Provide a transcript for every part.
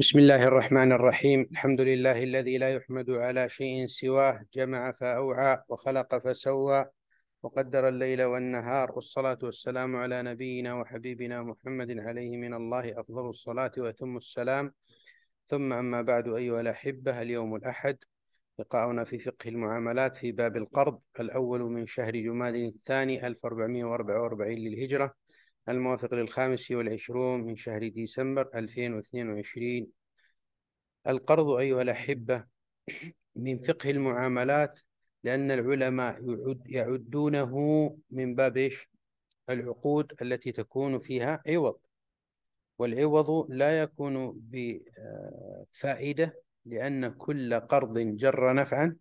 بسم الله الرحمن الرحيم الحمد لله الذي لا يحمد على شيء سواه جمع فأوعى وخلق فسوى وقدر الليل والنهار والصلاة والسلام على نبينا وحبيبنا محمد عليه من الله أفضل الصلاة وأتم السلام ثم أما بعد أيها الأحبة اليوم الأحد لقاؤنا في فقه المعاملات في باب القرض الأول من شهر جماد الثاني 1444 للهجرة الموافق للخامس والعشرون من شهر ديسمبر 2022 القرض أيها الأحبة من فقه المعاملات لأن العلماء يعدونه من باب إيش؟ العقود التي تكون فيها عوض والعوض لا يكون بفائدة آه، لأن كل قرض جر نفعا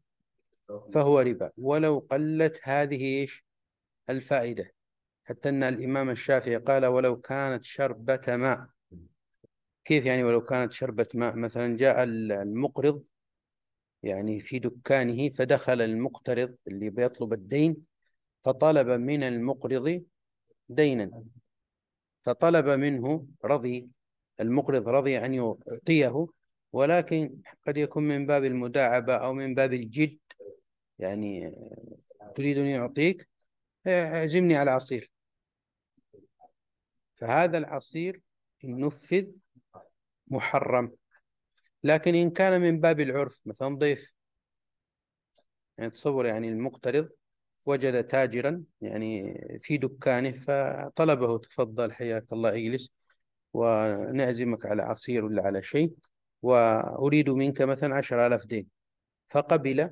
فهو ربا ولو قلت هذه إيش؟ الفائدة حتى أن الإمام الشافعي قال ولو كانت شربة ماء كيف يعني ولو كانت شربة ماء مثلا جاء المقرض يعني في دكانه فدخل المقترض اللي بيطلب الدين فطلب من المقرض دينا فطلب منه رضي المقرض رضي أن يعطيه ولكن قد يكون من باب المداعبة أو من باب الجد يعني تريدني أعطيك اعزمني على عصير فهذا العصير ينفذ محرم لكن إن كان من باب العرف مثلا ضيف يعني تصور يعني المقترض وجد تاجرا يعني في دكانه فطلبه تفضل حياك الله اجلس ونعزمك على عصير ولا على شيء وأريد منك مثلا عشر آلاف دين فقبل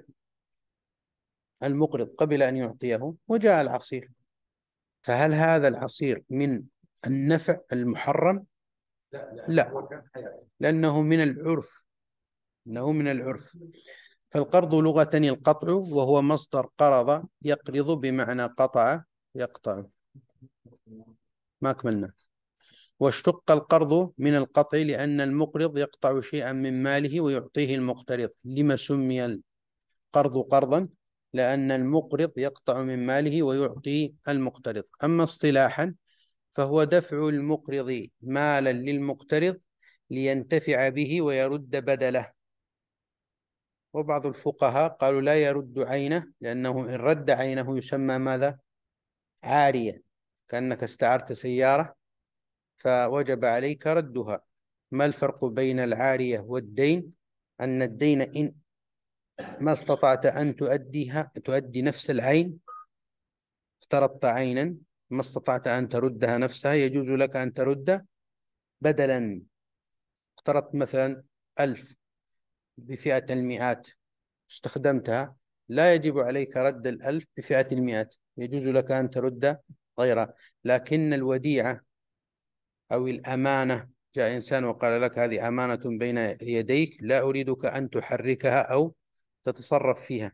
المقرض قبل أن يعطيه وجاء العصير فهل هذا العصير من النفع المحرم لا, لا, لا. لأنه من العرف إنه من العرف فالقرض لغة القطع وهو مصدر قرض يقرض بمعنى قطع يقطع ما كملنا واشتق القرض من القطع لأن المقرض يقطع شيئا من ماله ويعطيه المقترض لما سمي القرض قرضا لأن المقرض يقطع من ماله ويعطي المقترض أما اصطلاحا فهو دفع المقرض مالا للمقترض لينتفع به ويرد بدله وبعض الفقهاء قالوا لا يرد عينه لأنه إن رد عينه يسمى ماذا عارية كأنك استعرت سيارة فوجب عليك ردها ما الفرق بين العارية والدين أن الدين إن ما استطعت أن تؤديها تؤدي نفس العين افترضت عينا ما استطعت أن تردها نفسها يجوز لك أن ترد بدلا اقترضت مثلا ألف بفئة المئات استخدمتها لا يجب عليك رد الألف بفئة المئات يجوز لك أن ترد غيرها لكن الوديعة أو الأمانة جاء إنسان وقال لك هذه أمانة بين يديك لا أريدك أن تحركها أو تتصرف فيها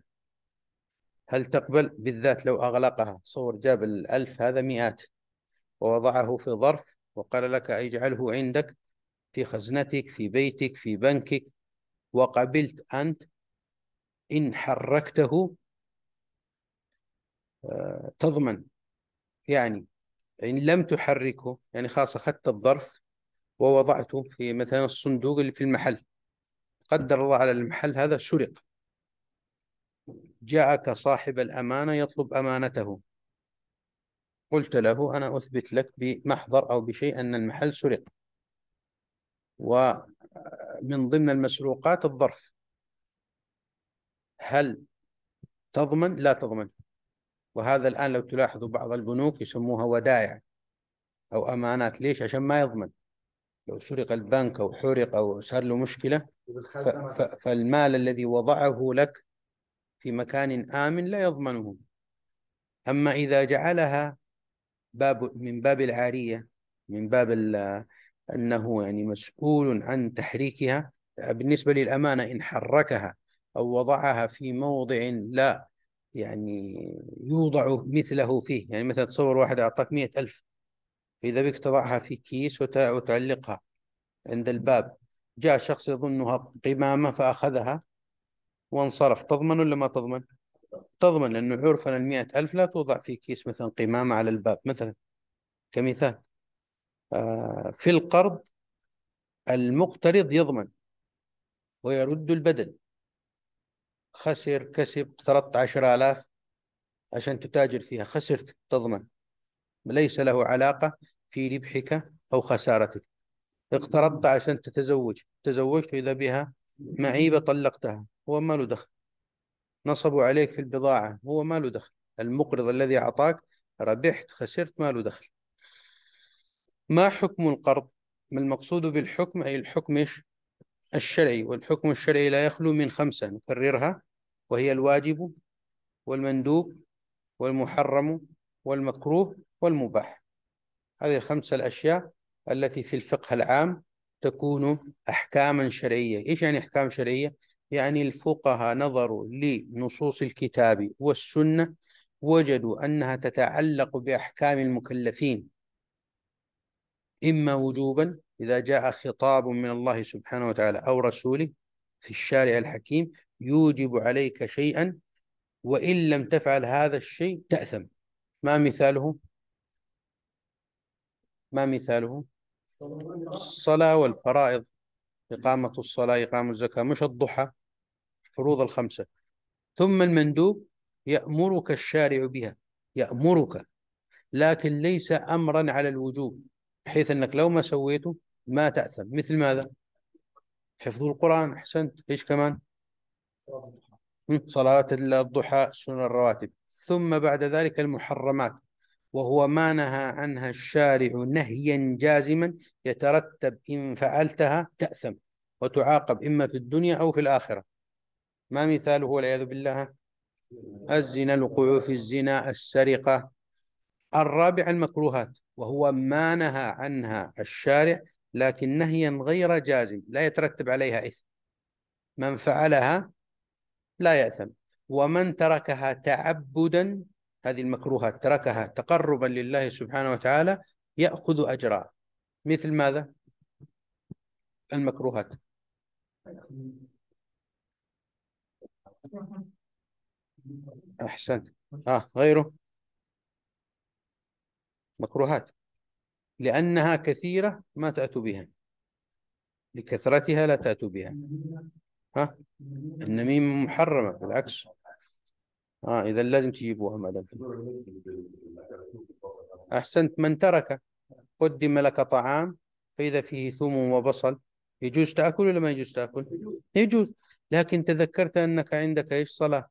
هل تقبل بالذات لو أغلقها صور جاب الألف هذا مئات ووضعه في ظرف وقال لك اجعله عندك في خزنتك في بيتك في بنكك وقبلت أنت إن حركته آه، تضمن يعني إن لم تحركه يعني خلاص أخذت الظرف ووضعته في مثلا الصندوق اللي في المحل قدر الله على المحل هذا سرق جاءك صاحب الأمانة يطلب أمانته قلت له أنا أثبت لك بمحضر أو بشيء أن المحل سرق ومن ضمن المسروقات الظرف هل تضمن لا تضمن وهذا الآن لو تلاحظوا بعض البنوك يسموها ودائع أو أمانات ليش عشان ما يضمن لو سرق البنك أو حرق أو صار له مشكلة ف... ف... فالمال الذي وضعه لك في مكان آمن لا يضمنه أما إذا جعلها باب من باب العارية من باب أنه يعني مسؤول عن تحريكها بالنسبة للأمانة إن حركها أو وضعها في موضع لا يعني يوضع مثله فيه يعني مثلا تصور واحد أعطاك مئة ألف إذا بك تضعها في كيس وتعلقها عند الباب جاء شخص يظنها قمامة فأخذها وانصرف تضمن ولا ما تضمن؟ تضمن لأنه عرفا ال ألف لا توضع في كيس مثلا قمامة على الباب مثلا كمثال آه، في القرض المقترض يضمن ويرد البدل خسر كسب اقترضت عشر آلاف عشان تتاجر فيها خسرت تضمن ليس له علاقة في ربحك أو خسارتك اقترضت عشان تتزوج تزوجت إذا بها معيبة طلقتها هو ما له دخل نصبوا عليك في البضاعة هو ما له دخل المقرض الذي أعطاك ربحت خسرت ما له دخل ما حكم القرض ما المقصود بالحكم أي الحكم الشرعي والحكم الشرعي لا يخلو من خمسة نكررها وهي الواجب والمندوب والمحرم والمكروه والمباح هذه الخمسة الأشياء التي في الفقه العام تكون أحكاما شرعية إيش يعني أحكام شرعية؟ يعني الفقهاء نظروا لنصوص الكتاب والسنة وجدوا أنها تتعلق بأحكام المكلفين إما وجوبا إذا جاء خطاب من الله سبحانه وتعالى أو رسوله في الشارع الحكيم يوجب عليك شيئا وإن لم تفعل هذا الشيء تأثم ما مثاله ما مثاله الصلاة والفرائض إقامة الصلاة إقامة الزكاة مش الضحى الفروض الخمسة ثم المندوب يأمرك الشارع بها يأمرك لكن ليس أمرا على الوجوب بحيث أنك لو ما سويته ما تأثم مثل ماذا؟ حفظ القرآن أحسنت إيش كمان؟ صلاة الضحى سنن الرواتب ثم بعد ذلك المحرمات وهو ما نهى عنها الشارع نهيا جازما يترتب إن فعلتها تأثم وتعاقب إما في الدنيا أو في الآخرة ما مثاله والعياذ بالله الزنا الوقوع في الزنا السرقة الرابع المكروهات وهو ما نهى عنها الشارع لكن نهيا غير جازم لا يترتب عليها إثم من فعلها لا يأثم ومن تركها تعبدا هذه المكروهات تركها تقربا لله سبحانه وتعالى يأخذ أجرا مثل ماذا؟ المكروهات أحسنت آه غيره مكروهات لأنها كثيرة ما تأتوا بها لكثرتها لا تأتوا بها ها النميمة محرمة بالعكس آه إذا لازم تجيبوها مدام أحسنت من ترك قدم لك طعام فإذا فيه ثوم وبصل يجوز تأكل ولا ما يجوز تأكل يجوز لكن تذكرت أنك عندك إيش صلاة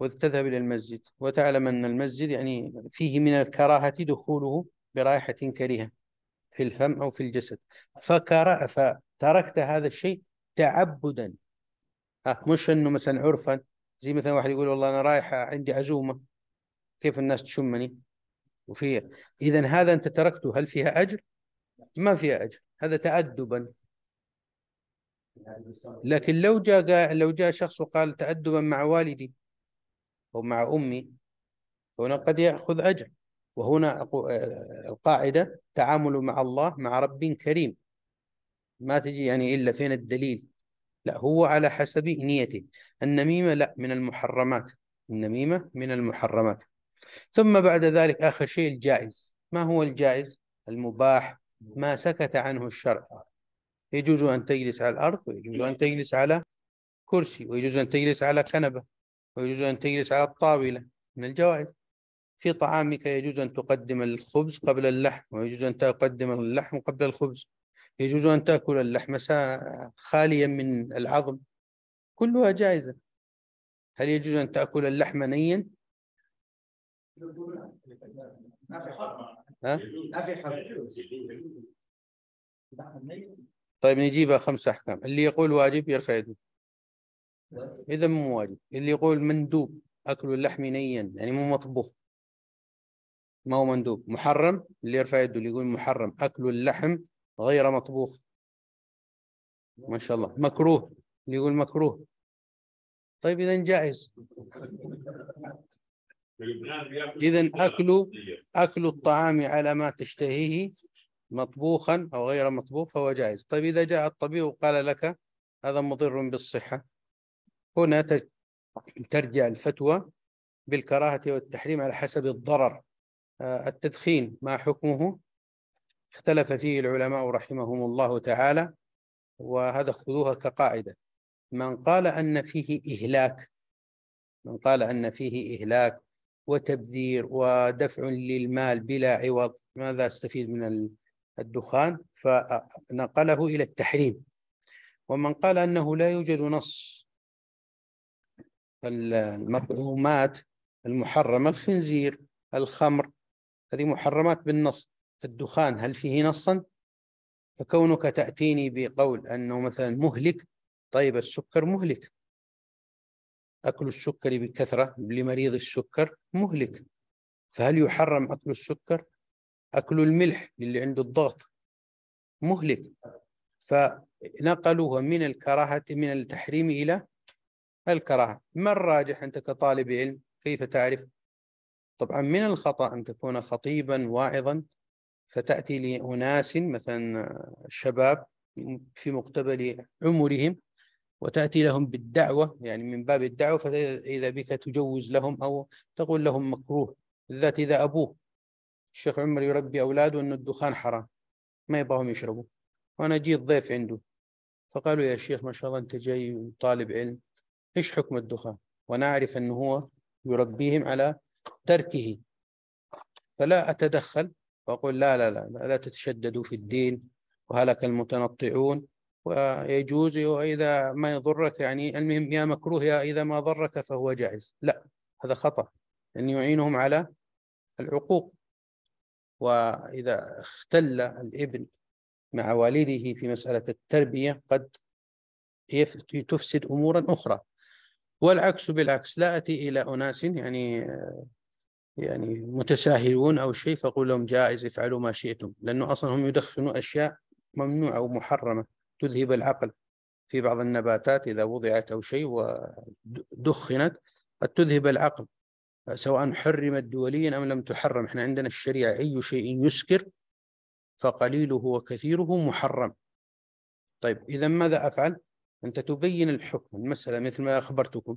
وتذهب إلى المسجد وتعلم أن المسجد يعني فيه من الكراهة دخوله برائحة كريهة في الفم أو في الجسد فكرأ فتركت هذا الشيء تعبدا مش أنه مثلا عرفا زي مثلا واحد يقول والله أنا رايح عندي عزومة كيف الناس تشمني وفي إذا هذا أنت تركته هل فيها أجر؟ ما فيها أجر هذا تأدبا لكن لو جاء لو جاء شخص وقال تأدبا مع والدي أو مع أمي هنا قد يأخذ أجر وهنا آه، القاعدة تعامل مع الله مع رب كريم ما تجي يعني إلا فين الدليل لا هو على حسب نيته النميمة لا من المحرمات النميمة من المحرمات ثم بعد ذلك آخر شيء الجائز ما هو الجائز المباح ما سكت عنه الشرع يجوز أن تجلس على الأرض ويجوز أن تجلس على كرسي ويجوز أن تجلس على كنبة ويجوز أن تجلس على الطاولة من الجوائز في طعامك يجوز أن تقدم الخبز قبل اللحم ويجوز أن تقدم اللحم قبل الخبز يجوز أن تأكل اللحم خاليا من العظم كلها جائزة هل يجوز أن تأكل اللحم نيا؟ ما في حرج ما في حرج طيب نجيبها خمس أحكام اللي يقول واجب يرفع يده إذا مو واجب اللي يقول مندوب أكل اللحم نيا يعني مو مطبوخ ما هو مندوب محرم اللي يرفع يده اللي يقول محرم أكل اللحم غير مطبوخ ما شاء الله مكروه اللي يقول مكروه طيب إذا جائز إذا أكل أكل الطعام على ما تشتهيه مطبوخا أو غير مطبوخ فهو جائز طيب إذا جاء الطبيب وقال لك هذا مضر بالصحة هنا ترجع الفتوى بالكراهة والتحريم على حسب الضرر آه، التدخين ما حكمه اختلف فيه العلماء رحمهم الله تعالى وهذا خذوها كقاعدة من قال أن فيه إهلاك من قال أن فيه إهلاك وتبذير ودفع للمال بلا عوض ماذا استفيد من الدخان فنقله إلى التحريم ومن قال أنه لا يوجد نص المطعومات المحرمة الخنزير الخمر هذه محرمات بالنص الدخان هل فيه نصا فكونك تأتيني بقول أنه مثلا مهلك طيب السكر مهلك أكل السكر بكثرة لمريض السكر مهلك فهل يحرم أكل السكر أكل الملح للي عنده الضغط مهلك فنقلوها من الكراهة من التحريم إلى الكراهة ما الراجح أنت كطالب علم كيف تعرف طبعا من الخطأ أن تكون خطيبا واعظا فتأتي لأناس مثلا شباب في مقتبل عمرهم وتأتي لهم بالدعوة يعني من باب الدعوة فإذا بك تجوز لهم أو تقول لهم مكروه بالذات إذا أبوه الشيخ عمر يربي أولاده أن الدخان حرام ما يبغاهم يشربوا وأنا جيت ضيف عنده فقالوا يا شيخ ما شاء الله أنت جاي طالب علم إيش حكم الدخان وأنا أعرف أنه هو يربيهم على تركه فلا أتدخل وأقول لا لا لا لا, لا تتشددوا في الدين وهلك المتنطعون ويجوز وإذا ما يضرك يعني المهم يا مكروه يا إذا ما ضرك فهو جائز لا هذا خطأ أن يعينهم على العقوق وإذا اختل الابن مع والده في مسألة التربية قد تفسد أمورا أخرى والعكس بالعكس لا أتي إلى أناس يعني يعني متساهلون أو شيء فقول لهم جائز افعلوا ما شئتم لأنه أصلا هم يدخنون أشياء ممنوعة ومحرمة تذهب العقل في بعض النباتات إذا وضعت أو شيء ودخنت قد تذهب العقل سواء حرمت دوليا أم لم تحرم احنا عندنا الشريعة أي شيء يسكر فقليله وكثيره محرم طيب إذا ماذا أفعل؟ أنت تبين الحكم المسألة مثل ما أخبرتكم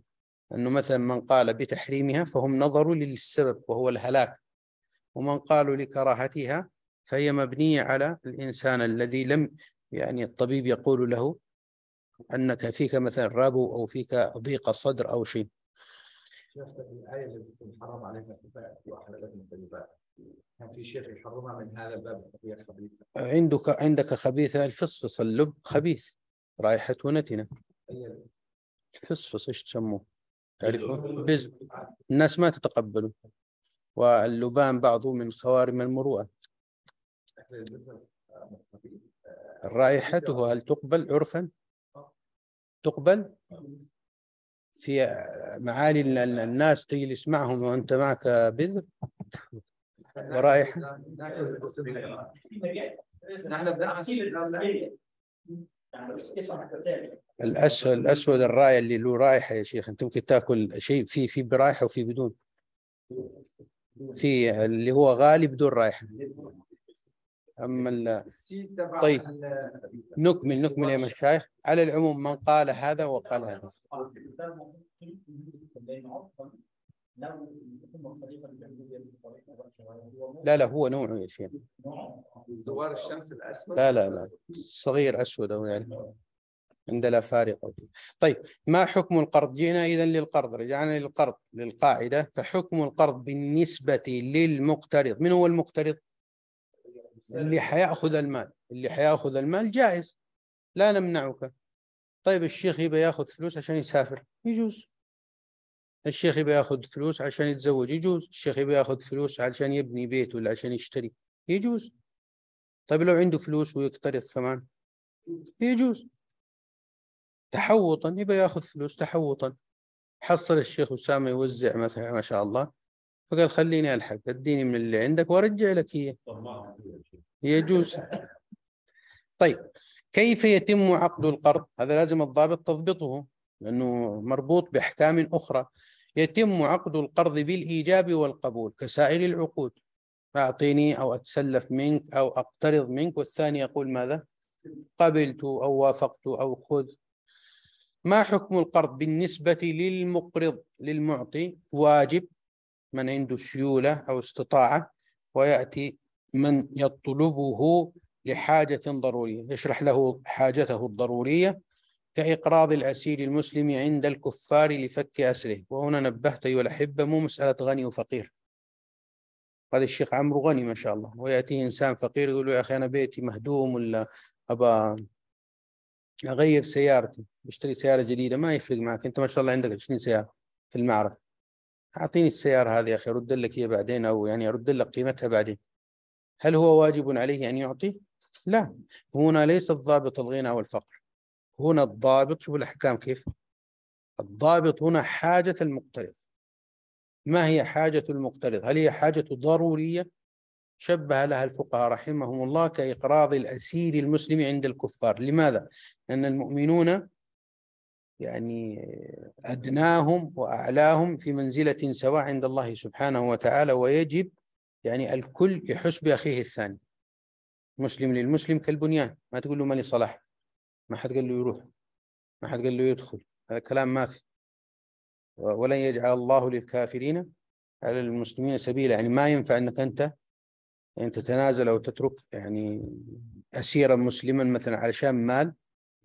أنه مثلا من قال بتحريمها فهم نظروا للسبب وهو الهلاك ومن قالوا لكراهتها فهي مبنية على الإنسان الذي لم يعني الطبيب يقول له أنك فيك مثلا ربو أو فيك ضيق صدر أو شيء شفت في الايه اللي بتكون حرام عليك الخبائث واحلى لك الطيبات كان في شيخ يحرمها من هذا الباب الخبيث خبيثه عندك عندك خبيثه الفصفص اللب خبيث رائحه ونتنه أيوة. الفصفص ايش تسموه؟ تعرفون؟ الناس ما تتقبله واللبان بعضه من خوارم المروءه رائحته هل تقبل عرفا؟ آه. تقبل؟ في معالي الناس تجلس معهم وانت معك بذر ورائحه الاسود الاسود الرايه اللي له رائحه يا شيخ انت ممكن تاكل شيء في في برائحه وفي بدون في اللي هو غالي بدون رائحه اما إيه. ال... طيب نكمل نكمل يا مشايخ على العموم من قال هذا وقال هذا لا لا هو نوع يا شيخ زوار الشمس الاسود لا لا لا صغير اسود او يعني عند لا فارق طيب ما حكم القرض جئنا اذا للقرض رجعنا للقرض للقاعده فحكم القرض بالنسبه للمقترض من هو المقترض اللي حياخذ المال اللي حياخذ المال جائز لا نمنعك طيب الشيخ يبى ياخذ فلوس عشان يسافر يجوز الشيخ يبى ياخذ فلوس عشان يتزوج يجوز الشيخ يبى ياخذ فلوس عشان يبني بيت ولا عشان يشتري يجوز طيب لو عنده فلوس ويقترض كمان يجوز تحوطا يبى ياخذ فلوس تحوطا حصل الشيخ أسامة يوزع مثلا ما شاء الله فقال خليني الحق اديني من اللي عندك وارجع لك هي يجوز طيب كيف يتم عقد القرض هذا لازم الضابط تضبطه لانه مربوط باحكام اخرى يتم عقد القرض بالايجاب والقبول كسائر العقود اعطيني او اتسلف منك او اقترض منك والثاني يقول ماذا قبلت او وافقت او خذ ما حكم القرض بالنسبه للمقرض للمعطي واجب من عنده سيولة أو استطاعة ويأتي من يطلبه لحاجة ضرورية يشرح له حاجته الضرورية كإقراض الأسير المسلم عند الكفار لفك أسره وهنا نبهت أيها الأحبة مو مسألة غني وفقير هذا الشيخ عمرو غني ما شاء الله ويأتيه إنسان فقير يقول له يا أخي أنا بيتي مهدوم ولا أبا أغير سيارتي أشتري سيارة جديدة ما يفرق معك أنت ما شاء الله عندك 20 سيارة في المعرض اعطيني السياره هذه يا اخي ارد لك هي بعدين او يعني ارد لك قيمتها بعدين هل هو واجب عليه ان يعطي؟ لا هنا ليس الضابط الغنى والفقر هنا الضابط شوف الاحكام كيف الضابط هنا حاجه المقترض ما هي حاجه المقترض؟ هل هي حاجه ضروريه؟ شبه لها الفقهاء رحمهم الله كإقراض الأسير المسلم عند الكفار لماذا؟ لأن المؤمنون يعني أدناهم وأعلاهم في منزلة سواء عند الله سبحانه وتعالى ويجب يعني الكل يحس بأخيه الثاني مسلم للمسلم كالبنيان ما تقول له مالي صلاح ما حد قال له يروح ما حد قال له يدخل هذا كلام ما في ولن يجعل الله للكافرين على المسلمين سبيلا يعني ما ينفع أنك أنت يعني تتنازل أو تترك يعني أسيرا مسلما مثلا علشان مال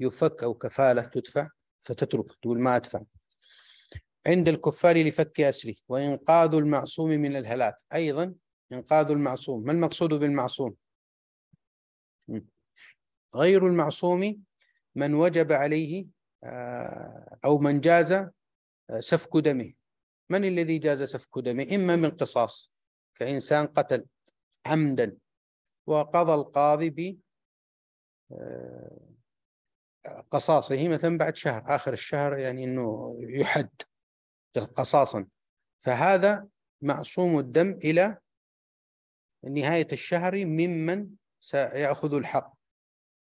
يفك أو كفالة تدفع فتترك تقول ما أدفع عند الكفار لفك أسره وإنقاذ المعصوم من الهلاك أيضا إنقاذ المعصوم ما المقصود بالمعصوم غير المعصوم من وجب عليه آه، أو من جاز آه، سفك دمه من الذي جاز سفك دمه إما من قصاص كإنسان قتل عمدا وقضى القاضي آه، قصاصه مثلا بعد شهر آخر الشهر يعني أنه يحد قصاصا فهذا معصوم الدم إلى نهاية الشهر ممن سيأخذ الحق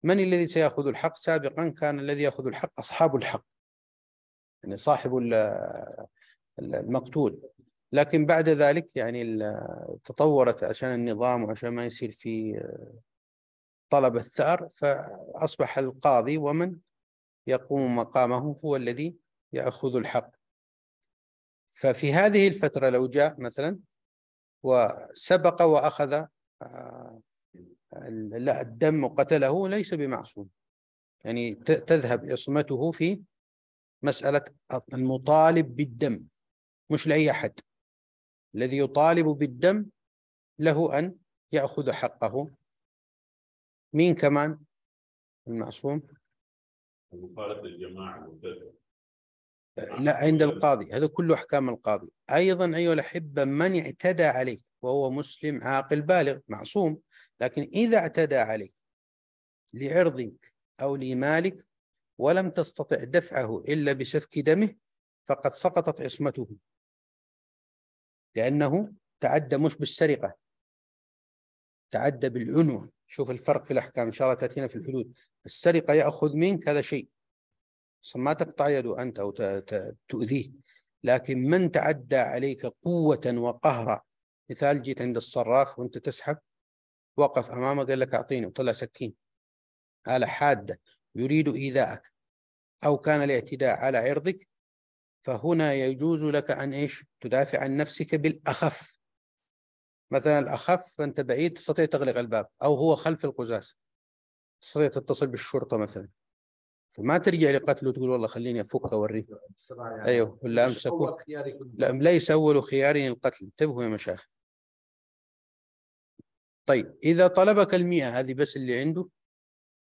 من الذي سيأخذ الحق سابقا كان الذي يأخذ الحق أصحاب الحق يعني صاحب المقتول لكن بعد ذلك يعني تطورت عشان النظام وعشان ما يصير في طلب الثأر فأصبح القاضي ومن يقوم مقامه هو الذي يأخذ الحق ففي هذه الفترة لو جاء مثلا وسبق وأخذ آه، الدم وقتله ليس بمعصوم يعني تذهب عصمته في مسألة المطالب بالدم مش لأي أحد الذي يطالب بالدم له أن يأخذ حقه مين كمان المعصوم مخالف الجماعة لا عند القاضي هذا كله أحكام القاضي أيضا أيها الأحبة من اعتدى عليك وهو مسلم عاقل بالغ معصوم لكن إذا اعتدى عليك لعرضك أو لمالك ولم تستطع دفعه إلا بسفك دمه فقد سقطت عصمته لأنه تعدى مش بالسرقة تعدى بالعنوة شوف الفرق في الأحكام إن شاء الله تأتينا في الحدود السرقة يأخذ منك هذا شيء ما تقطع يده أنت أو تؤذيه لكن من تعدى عليك قوة وقهرا مثال جيت عند الصراخ وأنت تسحب وقف أمامه قال لك أعطيني وطلع سكين آلة حادة يريد إيذاءك أو كان الاعتداء على عرضك فهنا يجوز لك أن إيش تدافع عن نفسك بالأخف مثلا الأخف فانت بعيد تستطيع تغلق الباب أو هو خلف القزاز تستطيع تتصل بالشرطة مثلا فما ترجع لقتله تقول والله خليني افك اوريه ايوه ولا امسكه لا ليس اول خياري القتل انتبهوا يا مشايخ طيب اذا طلبك المئة هذه بس اللي عنده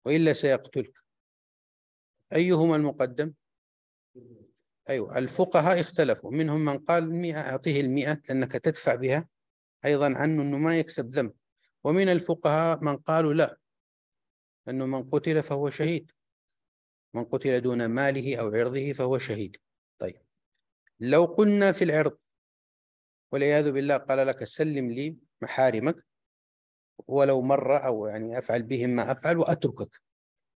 والا سيقتلك ايهما المقدم ايوه الفقهاء اختلفوا منهم من قال المئة اعطيه المئة لانك تدفع بها أيضا عنه أنه ما يكسب ذنب ومن الفقهاء من قالوا لا أنه من قتل فهو شهيد من قتل دون ماله أو عرضه فهو شهيد طيب لو قلنا في العرض والعياذ بالله قال لك سلم لي محارمك ولو مرة أو يعني أفعل بهم ما أفعل وأتركك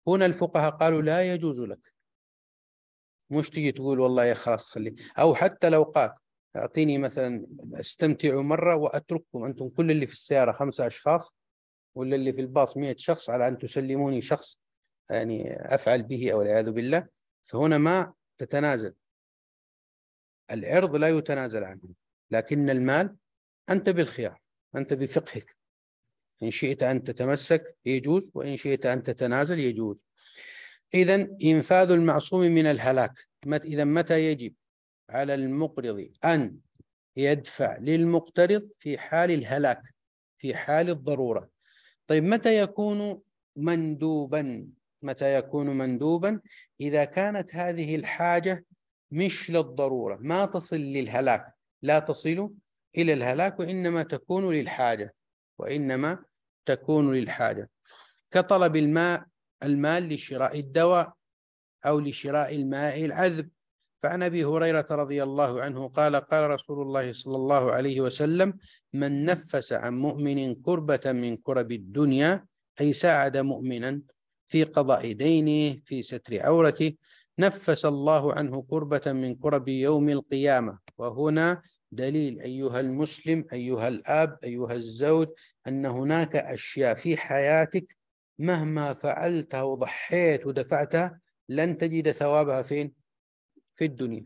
هنا الفقهاء قالوا لا يجوز لك مش تيجي تقول والله يا خلاص خلي أو حتى لو قال اعطيني مثلا استمتعوا مره واترككم انتم كل اللي في السياره خمسه اشخاص ولا اللي في الباص 100 شخص على ان تسلموني شخص يعني افعل به او العياذ بالله فهنا ما تتنازل العرض لا يتنازل عنه لكن المال انت بالخيار انت بفقهك ان شئت ان تتمسك يجوز وان شئت ان تتنازل يجوز اذا انفاذ المعصوم من الهلاك اذا متى يجب على المقرض أن يدفع للمقترض في حال الهلاك في حال الضرورة طيب متى يكون مندوبا متى يكون مندوبا إذا كانت هذه الحاجة مش للضرورة ما تصل للهلاك لا تصل إلى الهلاك وإنما تكون للحاجة وإنما تكون للحاجة كطلب الماء المال لشراء الدواء أو لشراء الماء العذب فعن أبي هريرة رضي الله عنه قال قال رسول الله صلى الله عليه وسلم من نفس عن مؤمن كربة من كرب الدنيا أي ساعد مؤمنا في قضاء دينه في ستر عورته نفس الله عنه كربة من كرب يوم القيامة وهنا دليل أيها المسلم أيها الأب أيها الزوج أن هناك أشياء في حياتك مهما فعلتها وضحيت ودفعتها لن تجد ثوابها فين في الدنيا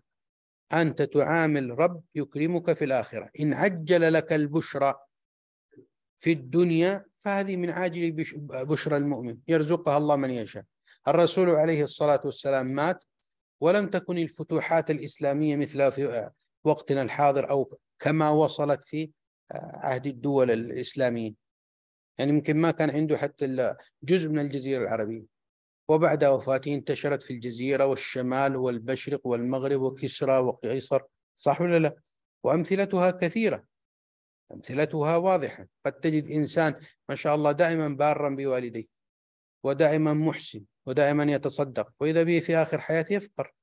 أنت تعامل رب يكرمك في الآخرة إن عجل لك البشرى في الدنيا فهذه من عاجل بشرى المؤمن يرزقها الله من يشاء الرسول عليه الصلاة والسلام مات ولم تكن الفتوحات الإسلامية مثل في وقتنا الحاضر أو كما وصلت في عهد الدول الإسلامية يعني يمكن ما كان عنده حتى جزء من الجزيرة العربية وبعد وفاته انتشرت في الجزيرة والشمال والمشرق والمغرب وكسرى وقيصر صح ولا لا؟ وأمثلتها كثيرة أمثلتها واضحة قد تجد إنسان ما شاء الله دائما بارا بوالديه ودائما محسن ودائما يتصدق وإذا به في آخر حياته يفقر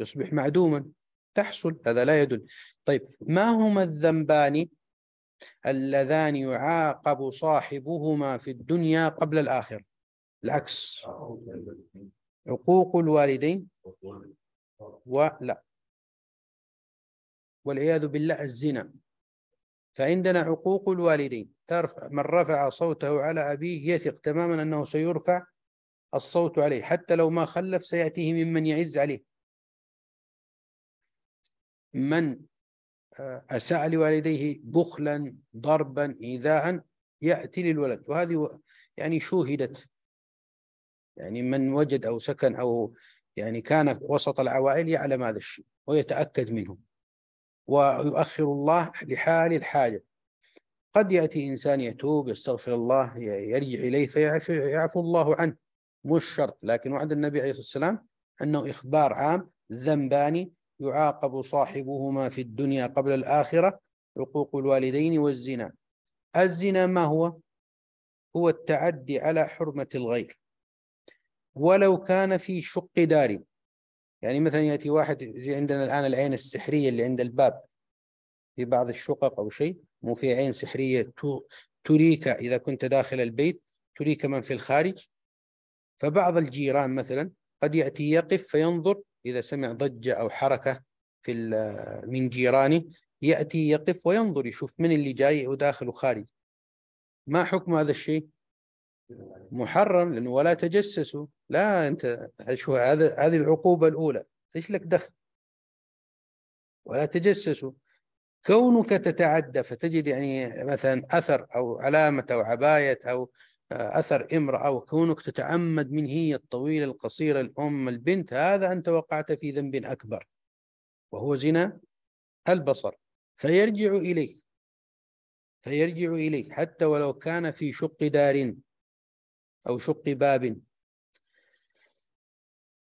يصبح معدوما تحصل هذا لا يدل طيب ما هما الذنبان اللذان يعاقب صاحبهما في الدنيا قبل الآخرة العكس عقوق الوالدين ولا والعياذ بالله الزنا فعندنا عقوق الوالدين ترفع من رفع صوته على أبيه يثق تماما أنه سيرفع الصوت عليه حتى لو ما خلف سيأتيه ممن يعز عليه من آه، أساء لوالديه بخلا ضربا إيذاء يأتي للولد وهذه يعني شوهدت يعني من وجد أو سكن أو يعني كان وسط العوائل يعلم هذا الشيء ويتأكد منه ويؤخر الله لحال الحاجة قد يأتي إنسان يتوب يستغفر الله يرجع إليه فيعفو الله عنه مش شرط لكن وعد النبي عليه الصلاة والسلام أنه إخبار عام ذنبان يعاقب صاحبهما في الدنيا قبل الآخرة عقوق الوالدين والزنا الزنا ما هو؟ هو التعدي على حرمة الغير ولو كان في شق داري يعني مثلا ياتي واحد زي عندنا الان العين السحريه اللي عند الباب في بعض الشقق او شيء مو في عين سحريه تريك اذا كنت داخل البيت تريك من في الخارج فبعض الجيران مثلا قد ياتي يقف فينظر اذا سمع ضجه او حركه في من جيرانه ياتي يقف وينظر يشوف من اللي جاي وداخل وخارج ما حكم هذا الشيء؟ محرم لانه ولا تجسسوا لا انت شو هذا هذه العقوبه الاولى ايش لك دخل ولا تجسسوا كونك تتعدى فتجد يعني مثلا اثر او علامه او عبايه او اثر امراه او كونك تتعمد من هي الطويله القصيره الام البنت هذا انت وقعت في ذنب اكبر وهو زنا البصر فيرجع اليك فيرجع اليك حتى ولو كان في شق دار أو شق باب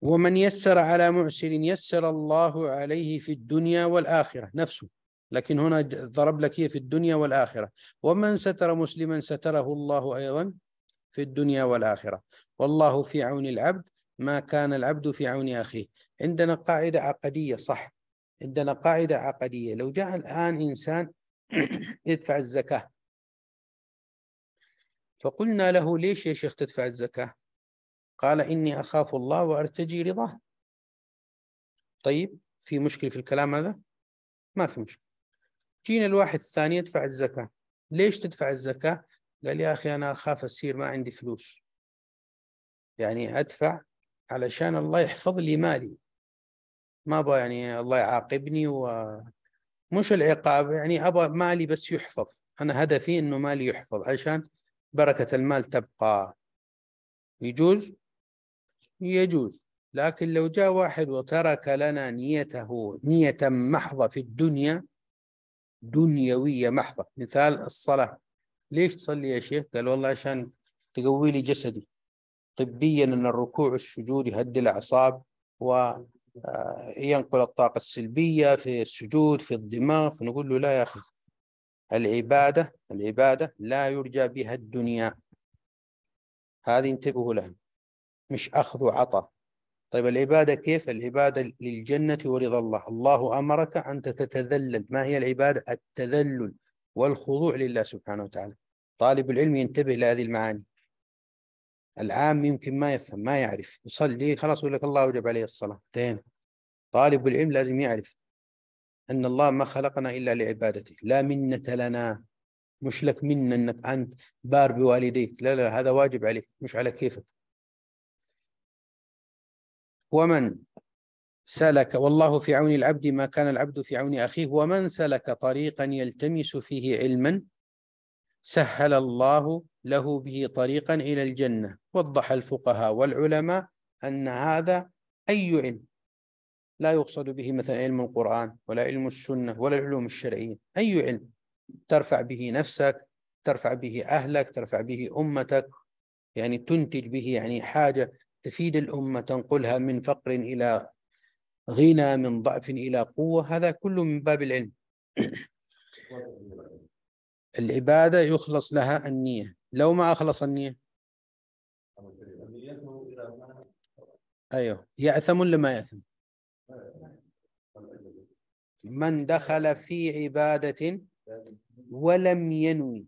ومن يسر على معسر يسر الله عليه في الدنيا والآخرة نفسه لكن هنا ضرب لك هي في الدنيا والآخرة ومن ستر مسلما ستره الله أيضا في الدنيا والآخرة والله في عون العبد ما كان العبد في عون أخيه عندنا قاعدة عقدية صح عندنا قاعدة عقدية لو جاء الآن إنسان يدفع الزكاة فقلنا له ليش يا شيخ تدفع الزكاة قال إني أخاف الله وأرتجي رضاه طيب في مشكلة في الكلام هذا ما في مشكلة جينا الواحد الثاني يدفع الزكاة ليش تدفع الزكاة قال يا أخي أنا أخاف أصير ما عندي فلوس يعني أدفع علشان الله يحفظ لي مالي ما أبغى يعني الله يعاقبني ومش العقاب يعني أبغى مالي بس يحفظ أنا هدفي إنه مالي يحفظ علشان بركة المال تبقى يجوز يجوز لكن لو جاء واحد وترك لنا نيته نية محضة في الدنيا دنيوية محضة مثال الصلاة ليش تصلي يا شيخ قال والله عشان تقوي لي جسدي طبيا أن الركوع والسجود يهدي الأعصاب وينقل آه، الطاقة السلبية في السجود في الدماغ نقول له لا يا أخي العبادة العبادة لا يرجى بها الدنيا هذه انتبهوا لها مش أخذ وعطاء طيب العبادة كيف؟ العبادة للجنة ورضا الله الله أمرك أن تتذلل ما هي العبادة؟ التذلل والخضوع لله سبحانه وتعالى طالب العلم ينتبه لهذه المعاني العام يمكن ما يفهم ما يعرف يصلي خلاص يقول لك الله وجب عليه الصلاة انتهينا طالب العلم لازم يعرف ان الله ما خلقنا الا لعبادته لا منه لنا مش لك منه انك انت بار بوالديك لا لا هذا واجب عليك مش على كيفك ومن سلك والله في عون العبد ما كان العبد في عون اخيه ومن سلك طريقا يلتمس فيه علما سهل الله له به طريقا الى الجنه وضح الفقهاء والعلماء ان هذا اي علم لا يقصد به مثلا علم القرآن ولا علم السنة ولا العلوم الشرعية أي علم ترفع به نفسك ترفع به أهلك ترفع به أمتك يعني تنتج به يعني حاجة تفيد الأمة تنقلها من فقر إلى غنى من ضعف إلى قوة هذا كله من باب العلم العبادة يخلص لها النية لو ما أخلص النية أيوه يأثم لما يأثم من دخل في عبادة ولم ينوي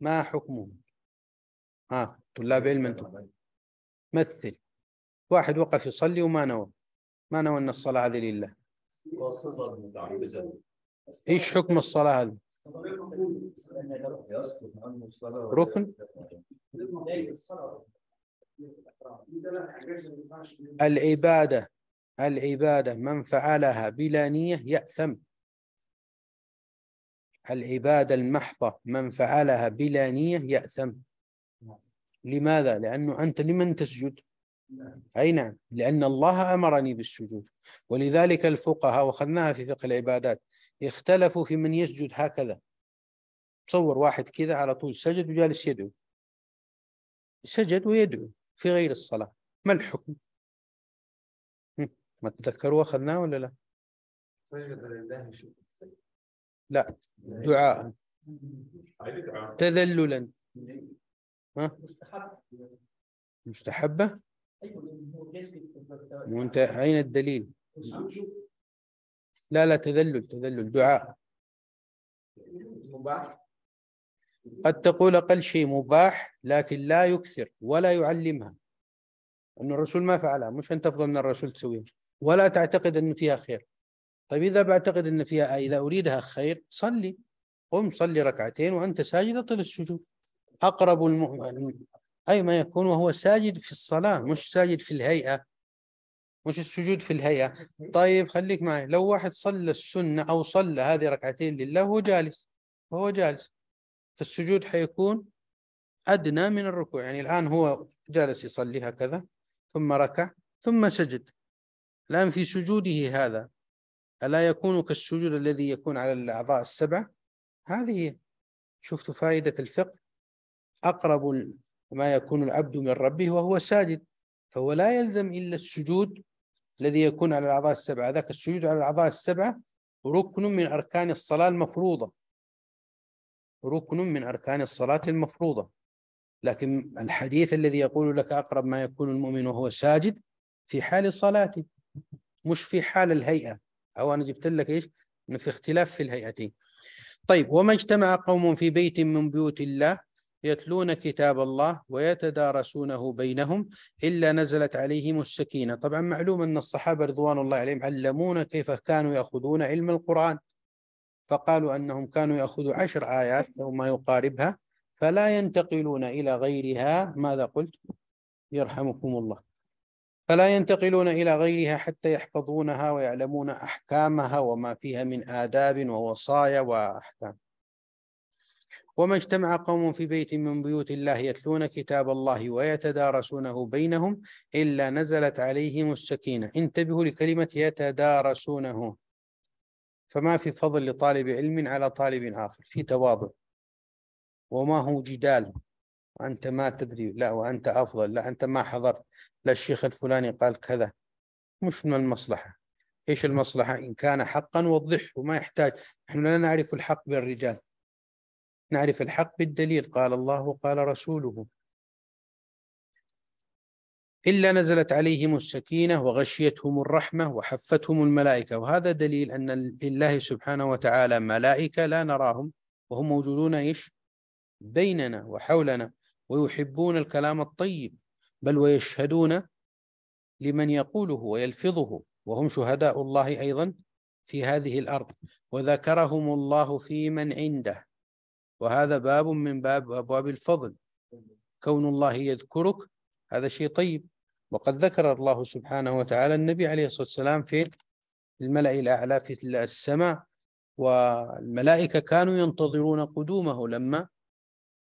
ما حكمه ها طلاب علم انتم مثل واحد وقف يصلي وما نوى ما نوى ان الصلاه هذه لله ايش حكم الصلاه هذه؟ ركن العباده العبادة من فعلها بلا نية يأثم العبادة المحضة من فعلها بلا نية يأثم لماذا؟ لأنه أنت لمن تسجد؟ أي نعم لأن الله أمرني بالسجود ولذلك الفقهاء وأخذناها في فقه العبادات اختلفوا في من يسجد هكذا تصور واحد كذا على طول سجد وجالس يدعو سجد ويدعو في غير الصلاة ما الحكم؟ ما تتذكروا اخذناه ولا لا؟ لا دعاء تذللا ها؟ مستحبة؟ وانت أيوة، اين الدليل؟ لا لا تذلل تذلل دعاء مباح قد تقول أقل شيء مباح لكن لا يكثر ولا يعلمها أن الرسول ما فعلها مش أنت أفضل من الرسول تسويها ولا تعتقد أن فيها خير طيب إذا بعتقد أن فيها إذا أريدها خير صلي قم صلي ركعتين وأنت ساجد أطل السجود أقرب المؤمن أي ما يكون وهو ساجد في الصلاة مش ساجد في الهيئة مش السجود في الهيئة طيب خليك معي لو واحد صلى السنة أو صلى هذه ركعتين لله وهو جالس وهو جالس فالسجود حيكون أدنى من الركوع يعني الآن هو جالس يصلي هكذا ثم ركع ثم سجد الآن في سجوده هذا ألا يكون كالسجود الذي يكون على الأعضاء السبعة هذه شفت فائدة الفقه أقرب ما يكون العبد من ربه وهو ساجد فهو لا يلزم إلا السجود الذي يكون على الأعضاء السبعة ذاك السجود على الأعضاء السبعة ركن من أركان الصلاة المفروضة ركن من أركان الصلاة المفروضة لكن الحديث الذي يقول لك أقرب ما يكون المؤمن وهو ساجد في حال صلاته مش في حال الهيئة أو أنا جبت لك إيش في اختلاف في الهيئتين طيب وما اجتمع قوم في بيت من بيوت الله يتلون كتاب الله ويتدارسونه بينهم إلا نزلت عليهم السكينة طبعا معلوم أن الصحابة رضوان الله عليهم علمونا كيف كانوا يأخذون علم القرآن فقالوا أنهم كانوا يأخذوا عشر آيات أو ما يقاربها فلا ينتقلون إلى غيرها ماذا قلت يرحمكم الله فلا ينتقلون إلى غيرها حتى يحفظونها ويعلمون أحكامها وما فيها من آداب ووصايا وأحكام وما اجتمع قوم في بيت من بيوت الله يتلون كتاب الله ويتدارسونه بينهم إلا نزلت عليهم السكينة انتبهوا لكلمة يتدارسونه فما في فضل لطالب علم على طالب آخر في تواضع وما هو جدال وأنت ما تدري لا وأنت أفضل لا أنت ما حضرت لا الشيخ الفلاني قال كذا مش من المصلحة إيش المصلحة إن كان حقا وضحه ما يحتاج نحن لا نعرف الحق بالرجال نعرف الحق بالدليل قال الله وقال رسوله إلا نزلت عليهم السكينة وغشيتهم الرحمة وحفتهم الملائكة وهذا دليل أن لله سبحانه وتعالى ملائكة لا نراهم وهم موجودون إيش بيننا وحولنا ويحبون الكلام الطيب بل ويشهدون لمن يقوله ويلفظه وهم شهداء الله أيضا في هذه الأرض وذكرهم الله في من عنده وهذا باب من باب أبواب الفضل كون الله يذكرك هذا شيء طيب وقد ذكر الله سبحانه وتعالى النبي عليه الصلاة والسلام في الملأ الأعلى في السماء والملائكة كانوا ينتظرون قدومه لما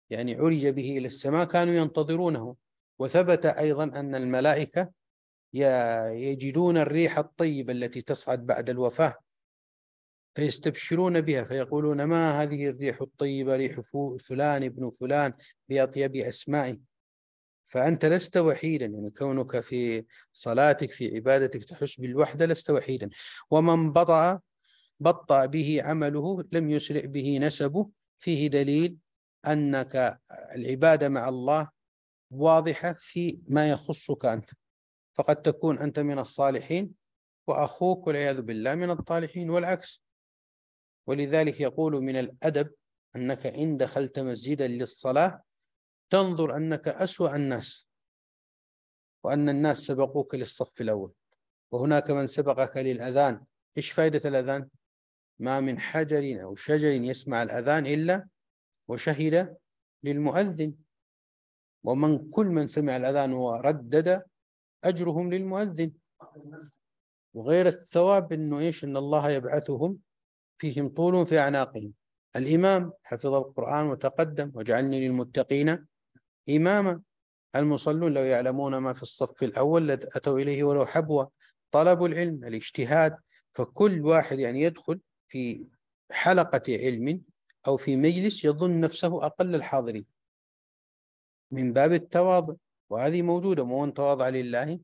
يعني عرج به إلى السماء كانوا ينتظرونه وثبت أيضا أن الملائكة يجدون الريح الطيبة التي تصعد بعد الوفاة فيستبشرون بها فيقولون ما هذه الريح الطيبة ريح فلان ابن فلان بأطيب أسمائه فأنت لست وحيدا يعني كونك في صلاتك في عبادتك تحس بالوحدة لست وحيدا ومن بطأ بطأ به عمله لم يسرع به نسبه فيه دليل أنك العبادة مع الله واضحة في ما يخصك أنت فقد تكون أنت من الصالحين وأخوك والعياذ بالله من الطالحين والعكس ولذلك يقول من الأدب أنك إن دخلت مسجدا للصلاة تنظر أنك أسوأ الناس وأن الناس سبقوك للصف الأول وهناك من سبقك للأذان إيش فائدة الأذان؟ ما من حجر أو شجر يسمع الأذان إلا وشهد للمؤذن ومن كل من سمع الأذان وردد أجرهم للمؤذن وغير الثواب أنه إيش أن الله يبعثهم فيهم طول في أعناقهم الإمام حفظ القرآن وتقدم واجعلني للمتقين إماما المصلون لو يعلمون ما في الصف الأول لأتوا إليه ولو حبوا طلب العلم الاجتهاد فكل واحد يعني يدخل في حلقة علم أو في مجلس يظن نفسه أقل الحاضرين من باب التواضع وهذه موجودة مو أن تواضع لله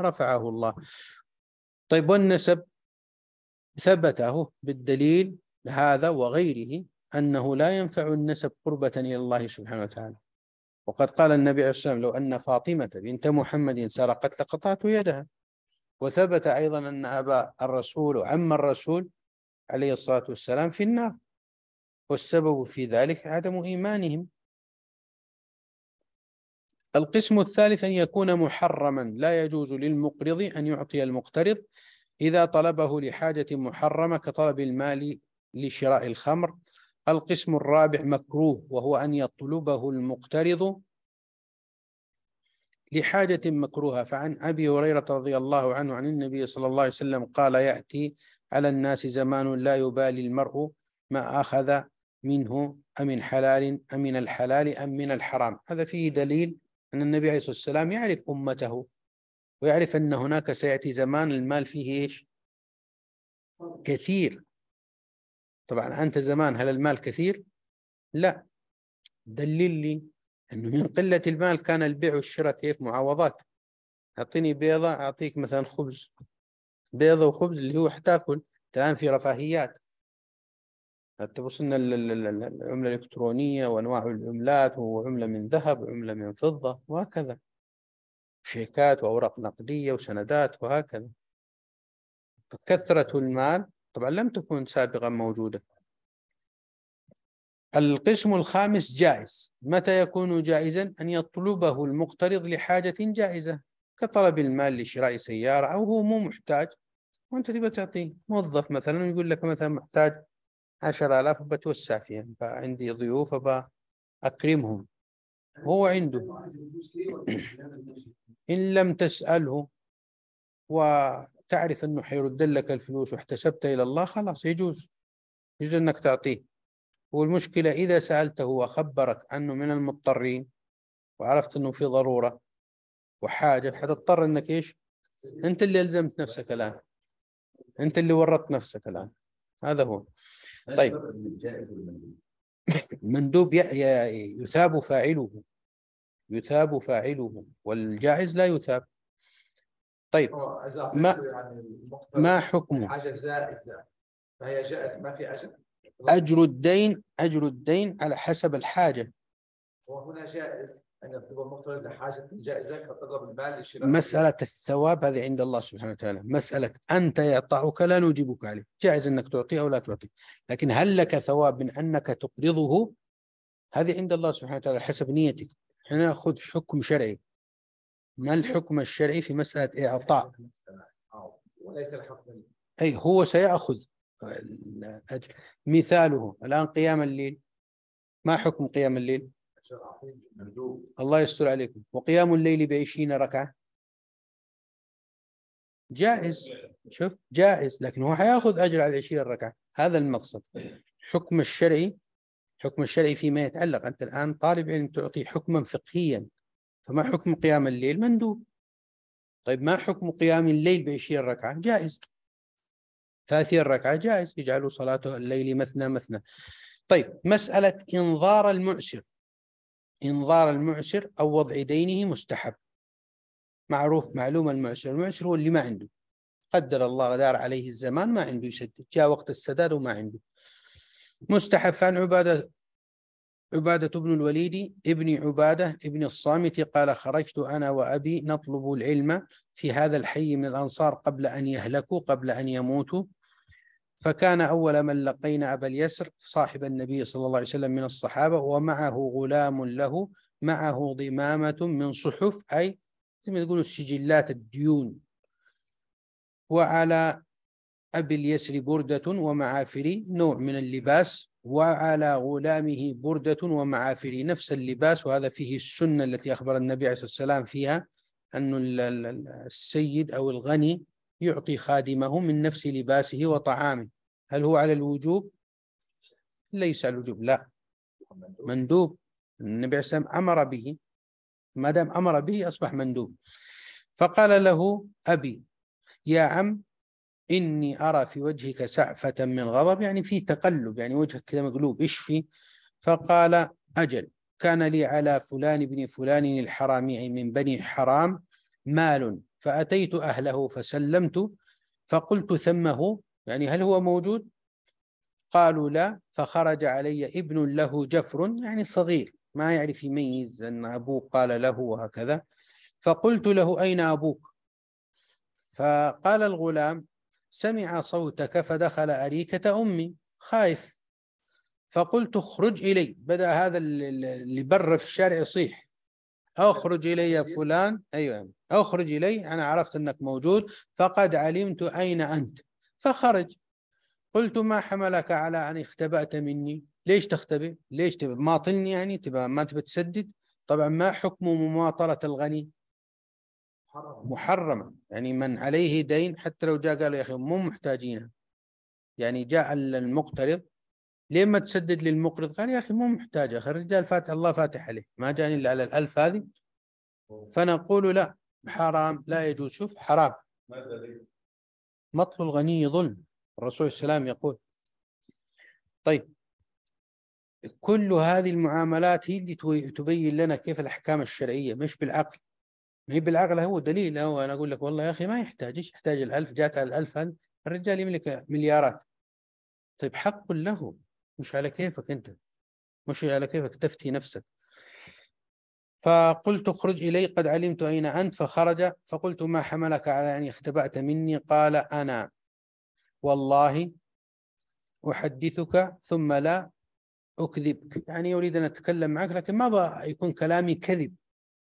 رفعه الله طيب والنسب ثبته بالدليل هذا وغيره أنه لا ينفع النسب قربة إلى الله سبحانه وتعالى وقد قال النبي عليه السلام لو أن فاطمة بنت محمد سرقت لقطعت يدها وثبت أيضا أن أبا الرسول وعم الرسول عليه الصلاة والسلام في النار والسبب في ذلك عدم إيمانهم القسم الثالث أن يكون محرما لا يجوز للمقرض أن يعطي المقترض إذا طلبه لحاجة محرمة كطلب المال لشراء الخمر القسم الرابع مكروه وهو أن يطلبه المقترض لحاجة مكروهة فعن أبي هريرة رضي الله عنه عن النبي صلى الله عليه وسلم قال يأتي على الناس زمان لا يبالي المرء ما أخذ منه أمن حلال أمن الحلال أم من الحرام هذا فيه دليل أن النبي عليه الصلاة والسلام يعرف أمته ويعرف أن هناك سيأتي زمان المال فيه إيش كثير طبعا أنت زمان هل المال كثير لا دلل لي أنه من قلة المال كان البيع والشراء كيف معاوضات أعطيني بيضة أعطيك مثلا خبز بيضة وخبز اللي هو حتاكل الآن في رفاهيات حتى وصلنا للعملة الإلكترونية وأنواع العملات وعملة من ذهب وعملة من فضة وهكذا شيكات وأوراق نقدية وسندات وهكذا فكثرة المال طبعا لم تكن سابقا موجودة القسم الخامس جائز متى يكون جائزا أن يطلبه المقترض لحاجة جائزة كطلب المال لشراء سيارة أو هو مو محتاج وأنت تبغى تعطيه موظف مثلا يقول لك مثلا محتاج 10000 بتوسع فيهم فعندي ضيوف أكرمهم هو عنده إن لم تسأله وتعرف أنه حيرد لك الفلوس واحتسبت إلى الله خلاص يجوز يجوز أنك تعطيه والمشكلة إذا سألته وخبرك أنه من المضطرين وعرفت أنه في ضرورة وحاجة حتضطر أنك إيش أنت اللي ألزمت نفسك الآن أنت اللي ورطت نفسك الآن هذا هو طيب المندوب يثاب فاعله يثاب فاعله والجائز لا يثاب طيب ما يعني ما حكمه حاجه جائزه فهي جائز ما في اجر اجر الدين اجر الدين على حسب الحاجه وهنا جائز ان يطلب المقترض لحاجه جائزه كطلب المال لشراء مساله الثواب هذه عند الله سبحانه وتعالى، مساله انت يعطاك لا نجيبك عليه، جائز انك تعطيه او لا تعطيه، لكن هل لك ثواب من انك تقرضه؟ هذه عند الله سبحانه وتعالى حسب نيتك، احنا ناخذ حكم شرعي. ما الحكم الشرعي في مساله اعطاء؟ وليس الحكم اي هو سياخذ مثاله الان قيام الليل ما حكم قيام الليل؟ الله يستر عليكم وقيام الليل بعشرين ركعة جائز شوف جائز لكن هو حياخذ أجر على العشرين ركعة هذا المقصد حكم الشرعي حكم الشرعي فيما يتعلق أنت الآن طالب علم تعطي حكما فقهيا فما حكم قيام الليل مندوب طيب ما حكم قيام الليل بعشرين ركعة جائز ثلاثين ركعة جائز يجعل صلاته الليل مثنى مثنى طيب مسألة إنظار المعسر إنظار المعسر أو وضع دينه مستحب معروف معلوم المعسر المعسر هو اللي ما عنده قدر الله دار عليه الزمان ما عنده يسدد جاء وقت السداد وما عنده مستحب عن عبادة عبادة بن الوليد ابن عبادة ابن الصامت قال خرجت أنا وأبي نطلب العلم في هذا الحي من الأنصار قبل أن يهلكوا قبل أن يموتوا فكان أول من لقينا أبا اليسر صاحب النبي صلى الله عليه وسلم من الصحابة ومعه غلام له معه ضمامة من صحف أي زي ما تقولوا سجلات الديون وعلى أبي اليسر بردة ومعافري نوع من اللباس وعلى غلامه بردة ومعافري نفس اللباس وهذا فيه السنة التي أخبر النبي عليه الصلاة والسلام فيها أن السيد أو الغني يعطي خادمه من نفس لباسه وطعامه هل هو على الوجوب؟ ليس على الوجوب لا مندوب النبي عليه السلام أمر به ما دام أمر به أصبح مندوب فقال له أبي يا عم إني أرى في وجهك سعفة من غضب يعني في تقلب يعني وجهك كذا مقلوب في فقال أجل كان لي على فلان بن فلان الحرامي من بني حرام مال فأتيت أهله فسلمت فقلت ثمه يعني هل هو موجود قالوا لا فخرج علي ابن له جفر يعني صغير ما يعرف يميز أن أبوه قال له وهكذا فقلت له أين أبوك فقال الغلام سمع صوتك فدخل أريكة أمي خايف فقلت اخرج إلي بدأ هذا اللي بره في الشارع يصيح اخرج الي فلان ايوه اخرج الي انا عرفت انك موجود فقد علمت اين انت فخرج قلت ما حملك على ان اختبأت مني ليش تختبئ ليش تبقى ماطلني يعني تبقى ما تبى تسدد طبعا ما حكم مماطلة الغني محرمة يعني من عليه دين حتى لو جاء قال يا أخي مو محتاجينها يعني جاء المقترض ليه ما تسدد للمقرض؟ قال يا اخي مو محتاج يا اخي الرجال فاتح الله فاتح عليه ما جاني الا على الالف هذه فنقول لا حرام لا يجوز شوف حرام مطل الغني ظلم الرسول صلى الله عليه وسلم يقول طيب كل هذه المعاملات هي اللي تبين لنا كيف الأحكام الشرعية مش بالعقل ما هي بالعقل هو دليل هو أنا أقول لك والله يا أخي ما يحتاج إيش يحتاج الألف جات على الألف الرجال يملك مليارات طيب حق له مش على كيفك أنت مش على كيفك تفتي نفسك فقلت اخرج إلي قد علمت أين أنت فخرج فقلت ما حملك على أن اختبأت مني قال أنا والله أحدثك ثم لا أكذبك يعني أريد أن أتكلم معك لكن ما يكون كلامي كذب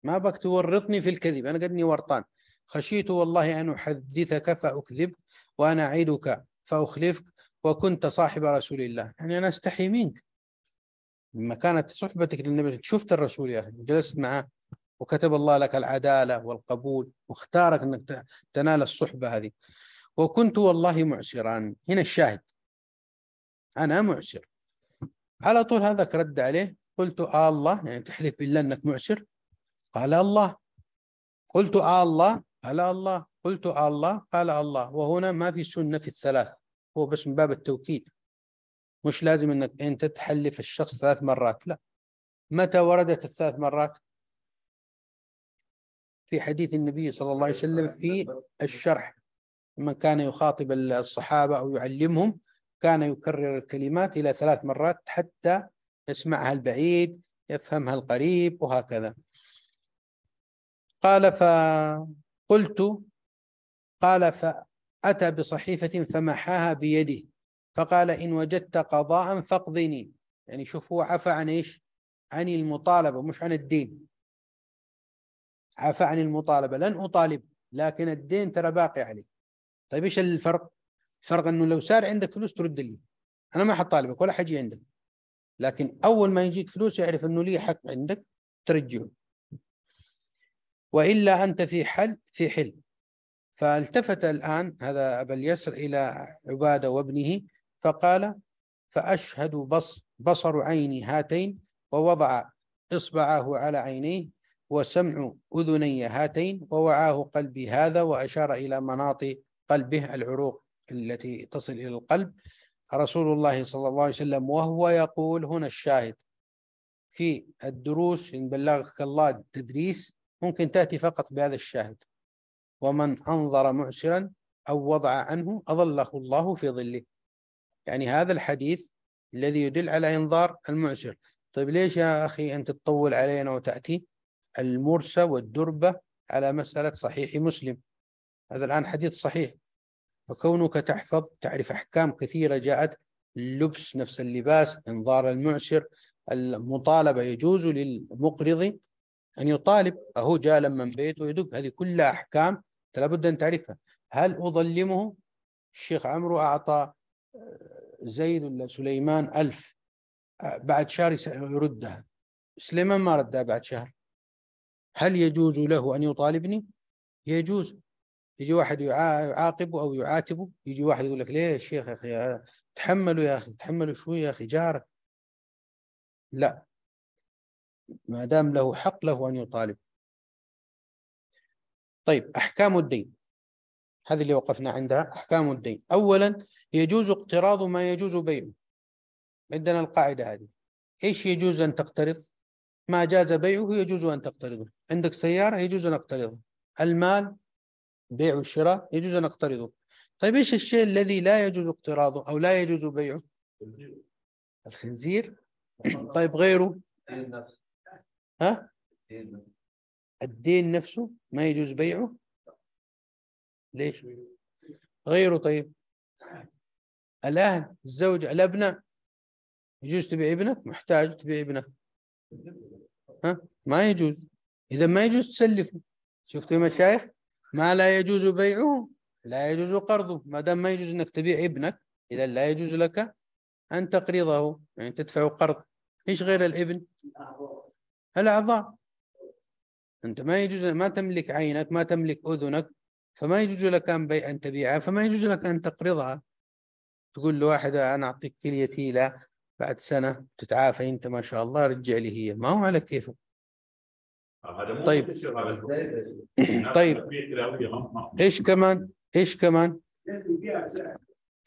ما بك تورطني في الكذب أنا قدني ورطان خشيت والله أن أحدثك فأكذبك وأنا أعدك فأخلفك وكنت صاحب رسول الله يعني أنا أستحي منك لما كانت صحبتك للنبي شفت الرسول يا أخي جلست معه وكتب الله لك العدالة والقبول واختارك أنك تنال الصحبة هذه وكنت والله معسرا هنا الشاهد أنا معسر على طول هذاك رد عليه قلت آه الله يعني تحلف بالله أنك معسر قال الله قلت آه الله قال الله قلت آه الله قال الله وهنا ما في سنة في الثلاث هو بس من باب التوكيد مش لازم انك انت تحلف الشخص ثلاث مرات لا متى وردت الثلاث مرات في حديث النبي صلى الله عليه وسلم في الشرح من كان يخاطب الصحابة أو يعلمهم كان يكرر الكلمات إلى ثلاث مرات حتى يسمعها البعيد يفهمها القريب وهكذا قال فقلت قال أتى بصحيفة فمحاها بيده فقال إن وجدت قضاء فاقضني يعني شوف هو عفى عن إيش عن المطالبة مش عن الدين عفى عن المطالبة لن أطالب لكن الدين ترى باقي عليك طيب إيش الفرق الفرق أنه لو صار عندك فلوس ترد لي أنا ما حطالبك ولا حجي عندك لكن أول ما يجيك فلوس يعرف أنه لي حق عندك ترجعه وإلا أنت في حل في حل فالتفت الآن هذا أبا اليسر إلى عبادة وابنه فقال فأشهد بص بصر عيني هاتين ووضع إصبعه على عينيه وسمع أذني هاتين ووعاه قلبي هذا وأشار إلى مناطق قلبه العروق التي تصل إلى القلب رسول الله صلى الله عليه وسلم وهو يقول هنا الشاهد في الدروس إن بلغك الله التدريس ممكن تأتي فقط بهذا الشاهد ومن أنظر معسرا أو وضع عنه أظله الله في ظله يعني هذا الحديث الذي يدل على إنظار المعسر طيب ليش يا أخي أنت تطول علينا وتأتي المرسى والدربة على مسألة صحيح مسلم هذا الآن حديث صحيح فكونك تحفظ تعرف أحكام كثيرة جاءت اللبس نفس اللباس انظار المعسر المطالبة يجوز للمقرض أن يطالب أهو جاء لما من بيته يدق هذه كلها أحكام لابد أن تعرفها هل أظلمه الشيخ عمرو أعطى آه، زيد ولا سليمان ألف آه، بعد شهر يردها سليمان ما ردها بعد شهر هل يجوز له أن يطالبني؟ يجوز يجي واحد يعاقبه أو يعاتبه يجي واحد يقول لك ليه يا شيخ يا أخي آه، تحملوا يا أخي تحملوا شوي يا أخي جارك لا ما دام له حق له أن يطالب طيب أحكام الدين هذه اللي وقفنا عندها أحكام الدين أولا يجوز اقتراض ما يجوز بيعه عندنا القاعدة هذه إيش يجوز أن تقترض ما جاز بيعه يجوز أن تقترضه عندك سيارة يجوز أن أقترضه المال بيع وشراء يجوز أن أقترضه طيب إيش الشيء الذي لا يجوز اقتراضه أو لا يجوز بيعه الخنزير طيب غيره ها الدين نفسه ما يجوز بيعه ليش غيره طيب الأهل الزوجة الأبناء يجوز تبيع ابنك محتاج تبيع ابنك ها ما يجوز إذا ما يجوز تسلفه شفتوا يا مشايخ ما لا يجوز بيعه لا يجوز قرضه ما دام ما يجوز انك تبيع ابنك اذا لا يجوز لك ان تقرضه يعني تدفع قرض ايش غير الابن الاعضاء أنت ما يجوز ما تملك عينك ما تملك أذنك فما يجوز لك أن, أن تبيعها فما يجوز لك أن تقرضها تقول لواحد أنا أعطيك كليتي لا بعد سنة تتعافى أنت ما شاء الله رجع لي هي ما هو على كيفك طيب طيب, طيب. ايش كمان ايش كمان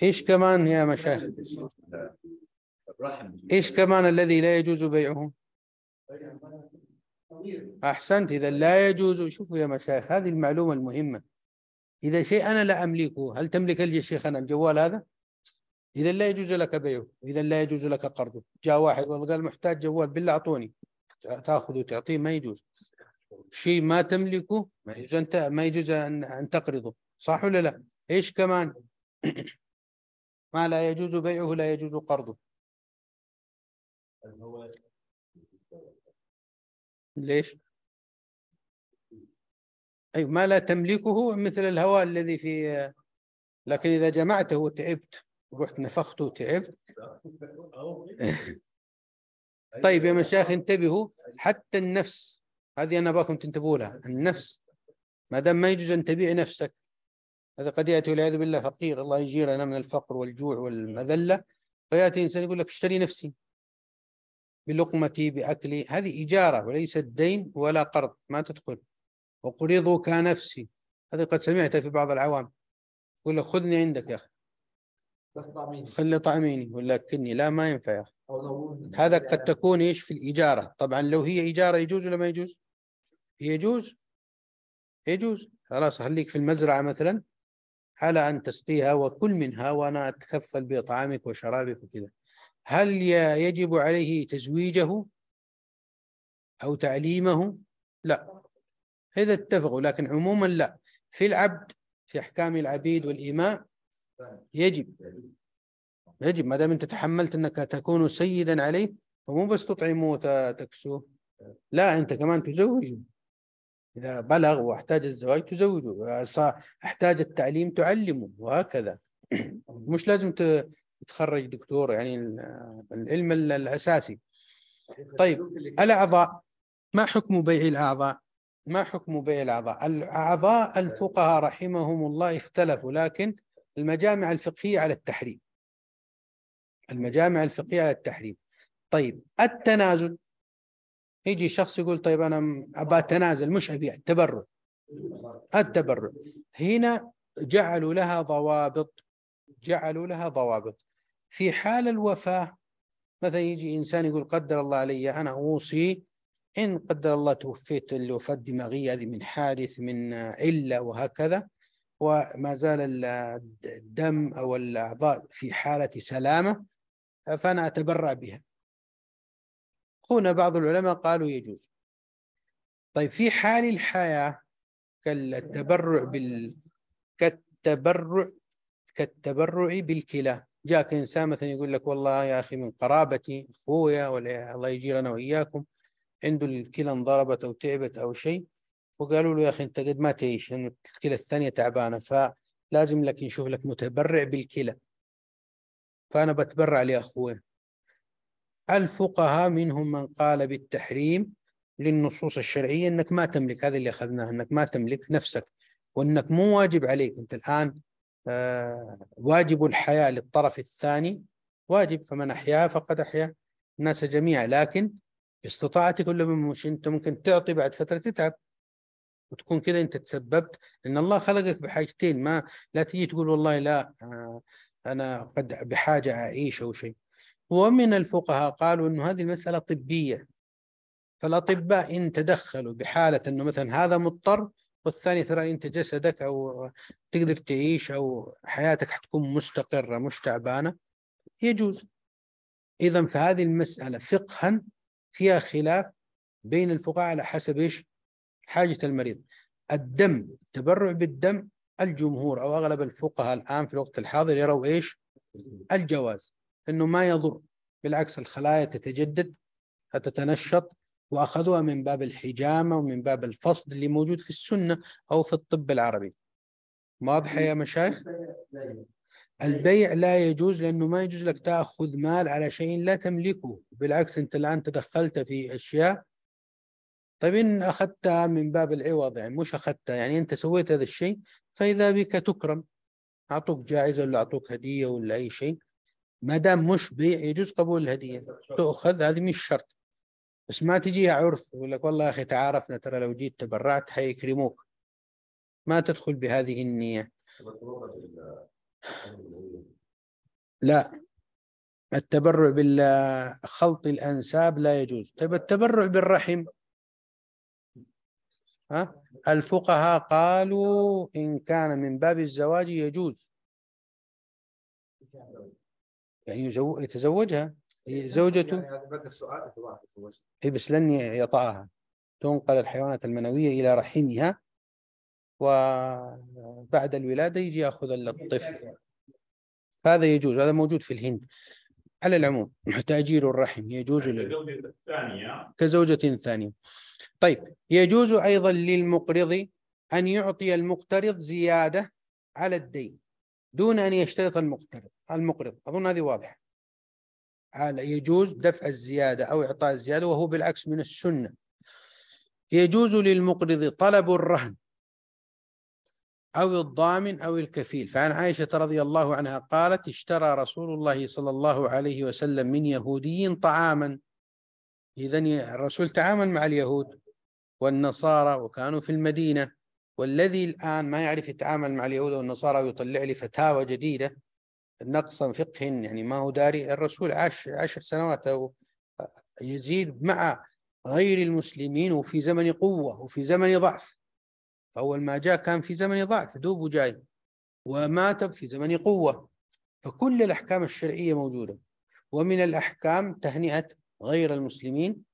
ايش كمان يا مشايخ ايش كمان الذي لا يجوز بيعه أحسنت إذا لا يجوز شوفوا يا مشايخ هذه المعلومة المهمة إذا شيء أنا لا أملكه هل تملك يا أنا الجوال هذا؟ إذا لا يجوز لك بيعه إذا لا يجوز لك قرضه جاء واحد والله قال محتاج جوال بالله أعطوني تأخذه تعطيه ما يجوز شيء ما تملكه ما يجوز أنت ما يجوز أن, أن تقرضه صح ولا لا؟ إيش كمان؟ ما لا يجوز بيعه لا يجوز قرضه ليش؟ أي أيوة، ما لا تملكه مثل الهواء الذي في لكن إذا جمعته وتعبت رحت نفخته وتعبت طيب يا مشايخ انتبهوا حتى النفس هذه أنا باكم تنتبهوا لها النفس ما دام ما يجوز أن تبيع نفسك هذا قد يأتي والعياذ بالله فقير الله يجيرنا من الفقر والجوع والمذلة فيأتي إنسان يقول لك اشتري نفسي بلقمتي بأكلي هذه إجارة وليست دين ولا قرض ما تدخل وقرضوا كنفسي هذه قد سمعتها في بعض العوام يقول لك خذني عندك يا أخي بس طعميني خلي طعميني ولكني لا ما ينفع يا أخي هذا قد تكون إيش في الإجارة طبعا لو هي إجارة يجوز ولا ما يجوز يجوز يجوز خلاص خليك في المزرعة مثلا على أن تسقيها وكل منها وأنا أتكفل بطعامك وشرابك وكذا هل يجب عليه تزويجه أو تعليمه لا إذا اتفقوا لكن عموما لا في العبد في أحكام العبيد والإماء يجب يجب ما دام أنت تحملت أنك تكون سيدا عليه فمو بس تطعمه وتكسوه لا أنت كمان تزوجه إذا بلغ واحتاج الزواج تزوجه احتاج التعليم تعلمه وهكذا مش لازم يتخرج دكتور يعني العلم الاساسي إيه، طيب الاعضاء ما حكم بيع الاعضاء ما حكم بيع الاعضاء الاعضاء الفقهاء رحمهم الله اختلفوا لكن المجامع الفقهيه على التحريم المجامع الفقهيه على التحريم طيب التنازل يجي شخص يقول طيب انا ابى اتنازل مش ابيع التبرع التبرع هنا جعلوا لها ضوابط جعلوا لها ضوابط في حال الوفاة مثلا يجي إنسان يقول قدر الله علي أنا أوصي إن قدر الله توفيت الوفاة الدماغية هذه من حادث من علة وهكذا وما زال الدم أو الأعضاء في حالة سلامة فأنا أتبرأ بها هنا بعض العلماء قالوا يجوز طيب في حال الحياة كالتبرع بال كالتبرع كالتبرع بالكلى جاك انسان مثلا يقول لك والله يا اخي من قرابتي اخويا ولا الله يجير انا واياكم عنده الكلى انضربت او تعبت او شيء وقالوا له يا اخي انت قد ما تعيش لانه يعني الكلى الثانيه تعبانه فلازم لك نشوف لك متبرع بالكلى فانا بتبرع لاخويا الفقهاء منهم من قال بالتحريم للنصوص الشرعيه انك ما تملك هذا اللي اخذناه انك ما تملك نفسك وانك مو واجب عليك انت الان آه، واجب الحياة للطرف الثاني واجب فمن أحياها فقد أحيا الناس جميعا لكن باستطاعة كل من مش أنت ممكن تعطي بعد فترة تتعب وتكون كذا أنت تسببت لأن الله خلقك بحاجتين ما لا تجي تقول والله لا آه، أنا قد بحاجة أعيش أو شيء ومن الفقهاء قالوا أن هذه المسألة طبية فالأطباء إن تدخلوا بحالة أنه مثلا هذا مضطر والثاني ترى انت جسدك او تقدر تعيش او حياتك حتكون مستقره مش تعبانه يجوز اذا فهذه المساله فقها فيها خلاف بين الفقهاء على حسب ايش؟ حاجه المريض الدم التبرع بالدم الجمهور او اغلب الفقهاء الان في الوقت الحاضر يروا ايش؟ الجواز انه ما يضر بالعكس الخلايا تتجدد تتنشط وأخذوها من باب الحجامة ومن باب الفصل اللي موجود في السنة أو في الطب العربي واضحة يا مشايخ؟ البيع لا يجوز لأنه ما يجوز لك تأخذ مال على شيء لا تملكه بالعكس أنت الآن تدخلت في أشياء طيب إن أخذتها من باب العوض يعني مش أخذتها يعني أنت سويت هذا الشيء فإذا بك تكرم أعطوك جائزة ولا أعطوك هدية ولا أي شيء ما دام مش بيع يجوز قبول الهدية تؤخذ هذه مش شرط بس ما تجيها عرف يقول لك والله يا اخي تعارفنا ترى لو جيت تبرعت حيكرموك ما تدخل بهذه النية لا التبرع بالخلط الأنساب لا يجوز طيب التبرع بالرحم ها الفقهاء قالوا إن كان من باب الزواج يجوز يعني يتزوجها زوجته إيه، يعني بدأ يعني يعني السؤال اي بس لن يطأها تنقل الحيوانات المنوية إلى رحمها وبعد الولادة يجي يأخذ الطفل هذا يجوز هذا موجود في الهند على العموم تأجير الرحم يجوز يعني كزوجة ثانية كزوجة ثانية طيب يجوز أيضا للمقرض أن يعطي المقترض زيادة على الدين دون أن يشترط المقترض المقرض أظن هذه واضحة يجوز دفع الزيادة أو إعطاء الزيادة وهو بالعكس من السنة يجوز للمقرض طلب الرهن أو الضامن أو الكفيل فعن عائشة رضي الله عنها قالت اشترى رسول الله صلى الله عليه وسلم من يهودي طعاما إذا الرسول تعامل مع اليهود والنصارى وكانوا في المدينة والذي الآن ما يعرف يتعامل مع اليهود والنصارى ويطلع لي فتاوى جديدة نقصا فقه يعني ما هو داري الرسول عاش عشر سنوات أو يزيد مع غير المسلمين وفي زمن قوة وفي زمن ضعف أول ما جاء كان في زمن ضعف دوب وجاي ومات في زمن قوة فكل الأحكام الشرعية موجودة ومن الأحكام تهنئة غير المسلمين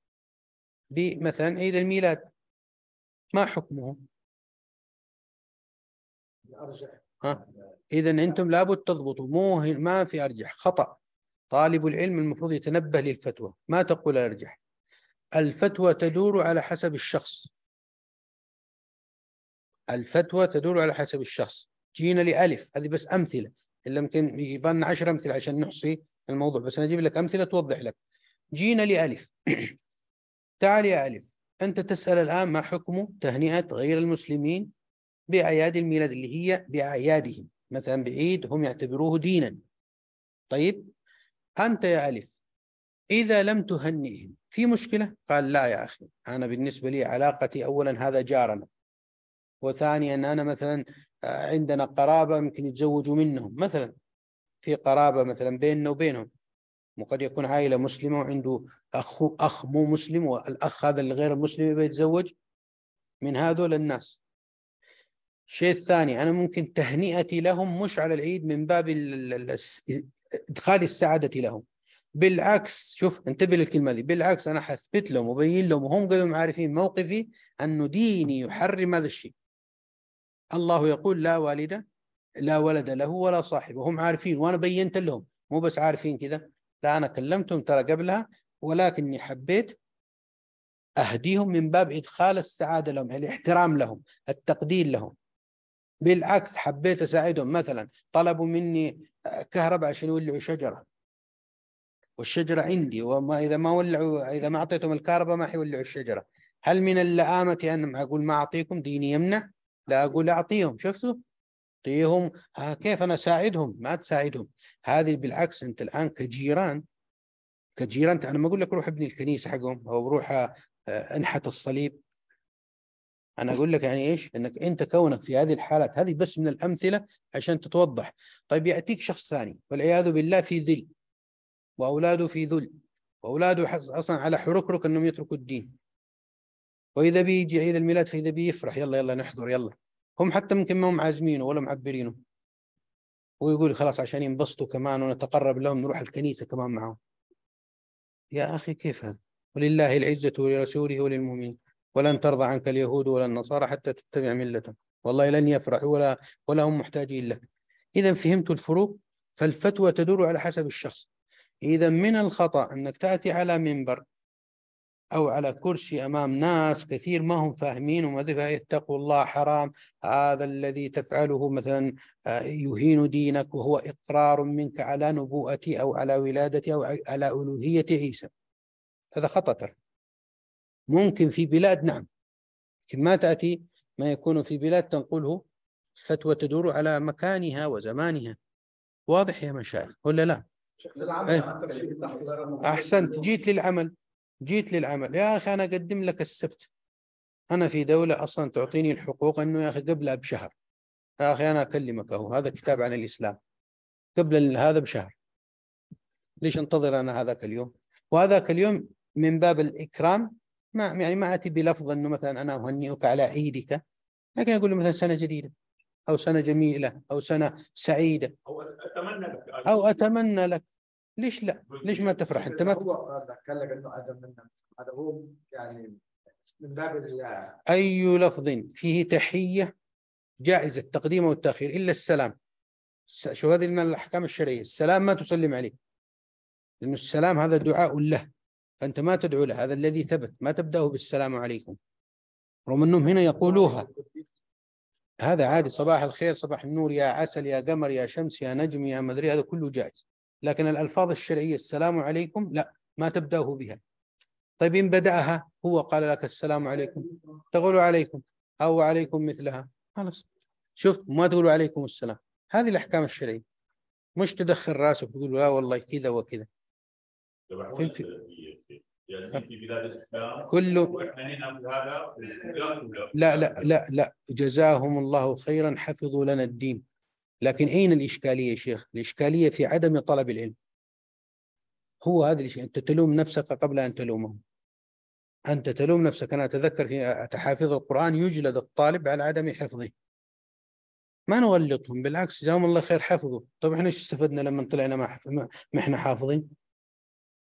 بمثلا عيد الميلاد ما حكمه؟ الارجح ها؟ اذا انتم لابد تضبطوا مو ما في ارجح خطا طالب العلم المفروض يتنبه للفتوى ما تقول ارجح الفتوى تدور على حسب الشخص الفتوى تدور على حسب الشخص جينا لألف هذه بس أمثلة إن لم يبان عشر أمثلة عشان نحصي الموضوع بس أنا أجيب لك أمثلة توضح لك جينا لألف تعال يا ألف أنت تسأل الآن ما حكم تهنئة غير المسلمين بأعياد الميلاد اللي هي بأعيادهم مثلا بعيد هم يعتبروه دينا طيب أنت يا ألف إذا لم تهنئهم في مشكلة؟ قال لا يا أخي أنا بالنسبة لي علاقتي أولا هذا جارنا وثانيا أنا مثلا آه، عندنا قرابة يمكن يتزوجوا منهم مثلا في قرابة مثلا بيننا وبينهم وقد يكون عائلة مسلمة وعنده أخ أخ مو مسلم والأخ هذا الغير مسلم يتزوج من هذول الناس الشيء الثاني أنا ممكن تهنئتي لهم مش على العيد من باب إدخال السعادة لهم بالعكس شوف انتبه للكلمة دي بالعكس أنا حثبت لهم وبين لهم وهم قالوا عارفين موقفي أن ديني يحرم هذا الشيء الله يقول لا والد لا ولد له ولا صاحب وهم عارفين وأنا بينت لهم مو بس عارفين كذا لا أنا كلمتهم ترى قبلها ولكني حبيت أهديهم من باب إدخال السعادة لهم الاحترام لهم التقدير لهم بالعكس حبيت اساعدهم مثلا طلبوا مني آه، كهرباء عشان يولعوا شجره والشجره عندي وما اذا ما ولعوا اذا ما اعطيتهم الكهرباء ما حيولعوا الشجره هل من اللآمة أن أقول ما أعطيكم ديني يمنع لا أقول أعطيهم شفتوا أعطيهم كيف أنا أساعدهم ما تساعدهم هذه بالعكس أنت الآن كجيران كجيران أنا ما أقول لك روح ابني الكنيسة حقهم أو روح آه، انحت الصليب انا اقول لك يعني ايش انك انت كونك في هذه الحالات هذه بس من الامثله عشان تتوضح طيب ياتيك شخص ثاني والعياذ بالله في ذل واولاده في ذل واولاده اصلا على حركرك انهم يتركوا الدين واذا بيجي عيد الميلاد فاذا بيفرح يلا يلا نحضر يلا هم حتى ممكن ما هم عازمينه ولا معبرينه ويقول خلاص عشان ينبسطوا كمان ونتقرب لهم نروح الكنيسه كمان معهم يا اخي كيف هذا ولله العزه ولرسوله وللمؤمنين ولن ترضى عنك اليهود ولا النصارى حتى تتبع ملتهم والله لن يفرحوا ولا ولا هم محتاجين لك إذا فهمت الفروق فالفتوى تدور على حسب الشخص إذا من الخطأ أنك تأتي على منبر أو على كرسي أمام ناس كثير ما هم فاهمين وما اتقوا الله حرام هذا الذي تفعله مثلا آه، يهين دينك وهو إقرار منك على نبوءتي أو على ولادتي أو على ألوهية عيسى هذا خطأ ترى ممكن في بلاد نعم لكن ما تأتي ما يكون في بلاد تنقله فتوى تدور على مكانها وزمانها واضح يا مشايخ ولا لا؟ أيه. أحسنت جيت للعمل جيت للعمل يا أخي أنا أقدم لك السبت أنا في دولة أصلا تعطيني الحقوق أنه يا أخي قبلها بشهر يا أخي أنا أكلمك أهو هذا كتاب عن الإسلام قبل هذا بشهر ليش انتظر أنا هذاك اليوم وهذاك اليوم من باب الإكرام ما يعني ما اتي بلفظ انه مثلا انا اهنئك على عيدك لكن اقول له مثلا سنه جديده او سنه جميله او سنه سعيده او اتمنى لك او اتمنى لك ليش لا؟ ليش ما تفرح انت ما هو قال لك انه اتمنى هذا هو يعني من باب اي لفظ فيه تحيه جائز التقديم او التاخير الا السلام شو هذه من الاحكام الشرعيه السلام ما تسلم عليه لانه السلام هذا دعاء له فأنت ما تدعو له هذا الذي ثبت ما تبدأه بالسلام عليكم رغم أنهم هنا يقولوها هذا عادي صباح الخير صباح النور يا عسل يا قمر يا شمس يا نجم يا مدري هذا كله جائز لكن الألفاظ الشرعية السلام عليكم لا ما تبدأه بها طيب إن بدأها هو قال لك السلام عليكم تقول عليكم أو عليكم مثلها خلاص شفت ما تقول عليكم السلام هذه الأحكام الشرعية مش تدخل راسك وتقول لا آه، والله كذا وكذا فهمت في بلاد الاسلام كله واحنا هنا لا لا لا لا جزاهم الله خيرا حفظوا لنا الدين لكن اين الاشكاليه يا شيخ؟ الاشكاليه في عدم طلب العلم هو هذا الشيء انت تلوم نفسك قبل ان تلومهم انت تلوم نفسك انا اتذكر في تحافظ القران يجلد الطالب على عدم حفظه ما نغلطهم بالعكس جزاهم الله خير حفظوا طيب احنا ايش استفدنا لما طلعنا ما احنا حافظين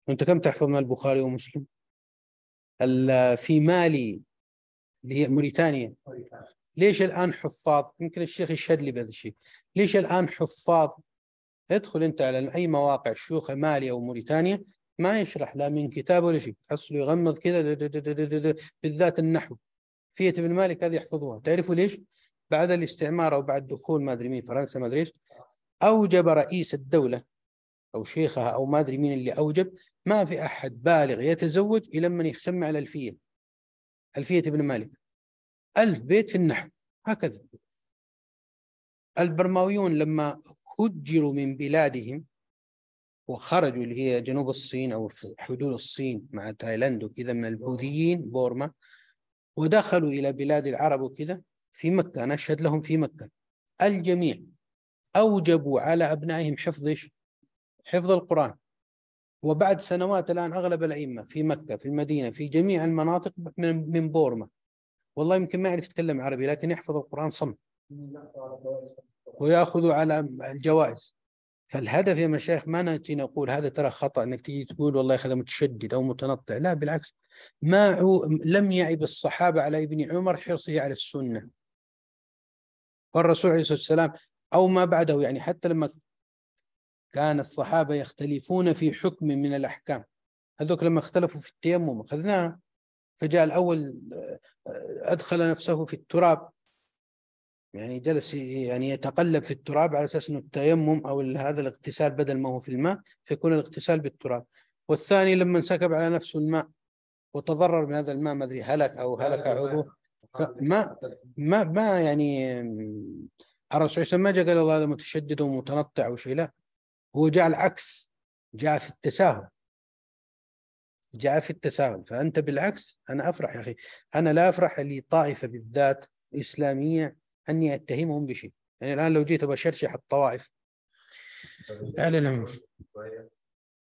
أنت كم تحفظ من البخاري ومسلم؟ في مالي اللي هي موريتانيا ليش الآن حفاظ؟ يمكن الشيخ يشهد لي بهذا الشيء ليش الآن حفاظ؟ ادخل أنت على أي مواقع شيوخ مالي أو موريتانيا ما يشرح لا من كتاب ولا شيء اصله يغمض كذا بالذات النحو فيت ابن مالك هذه يحفظوها تعرفوا ليش؟ بعد الاستعمار أو بعد دخول ما أدري مين فرنسا ما أدري إيش أوجب رئيس الدولة أو شيخها أو ما أدري مين اللي أوجب ما في أحد بالغ يتزوج إلى من يسمى على ألفية ألفية ابن مالك ألف بيت في النحو هكذا البرماويون لما هجروا من بلادهم وخرجوا اللي هي جنوب الصين أو في حدود الصين مع تايلاند وكذا من البوذيين بورما ودخلوا إلى بلاد العرب وكذا في مكة أنا أشهد لهم في مكة الجميع أوجبوا على أبنائهم حفظ حفظ القرآن وبعد سنوات الآن أغلب الأئمة في مكة في المدينة في جميع المناطق من, من بورما والله يمكن ما يعرف يتكلم عربي لكن يحفظ القرآن صم ويأخذ على الجوائز فالهدف يا مشايخ ما نأتي نقول هذا ترى خطأ أنك تيجي تقول والله هذا متشدد أو متنطع لا بالعكس ما هو لم يعب الصحابة على ابن عمر حرصه على السنة والرسول عليه الصلاة والسلام أو ما بعده يعني حتى لما كان الصحابة يختلفون في حكم من الأحكام هذوك لما اختلفوا في التيمم أخذناها فجاء الأول آه، أدخل نفسه في التراب يعني جلس يعني يتقلب في التراب على اساس انه التيمم او هذا الاغتسال بدل ما هو في الماء فيكون الاغتسال بالتراب والثاني لما انسكب على نفسه الماء وتضرر من هذا الماء ما ادري هلك او هلك عضوه فما ما ما يعني الرسول صلى الله عليه وسلم ما جاء قال الله هذا متشدد ومتنطع وشيء لا هو جاء العكس جاء في التساهل جاء في التساهل فأنت بالعكس أنا أفرح يا أخي أنا لا أفرح لطائفة بالذات إسلامية أني أتهمهم بشيء يعني الآن لو جيت بشرشح الطوائف أعلن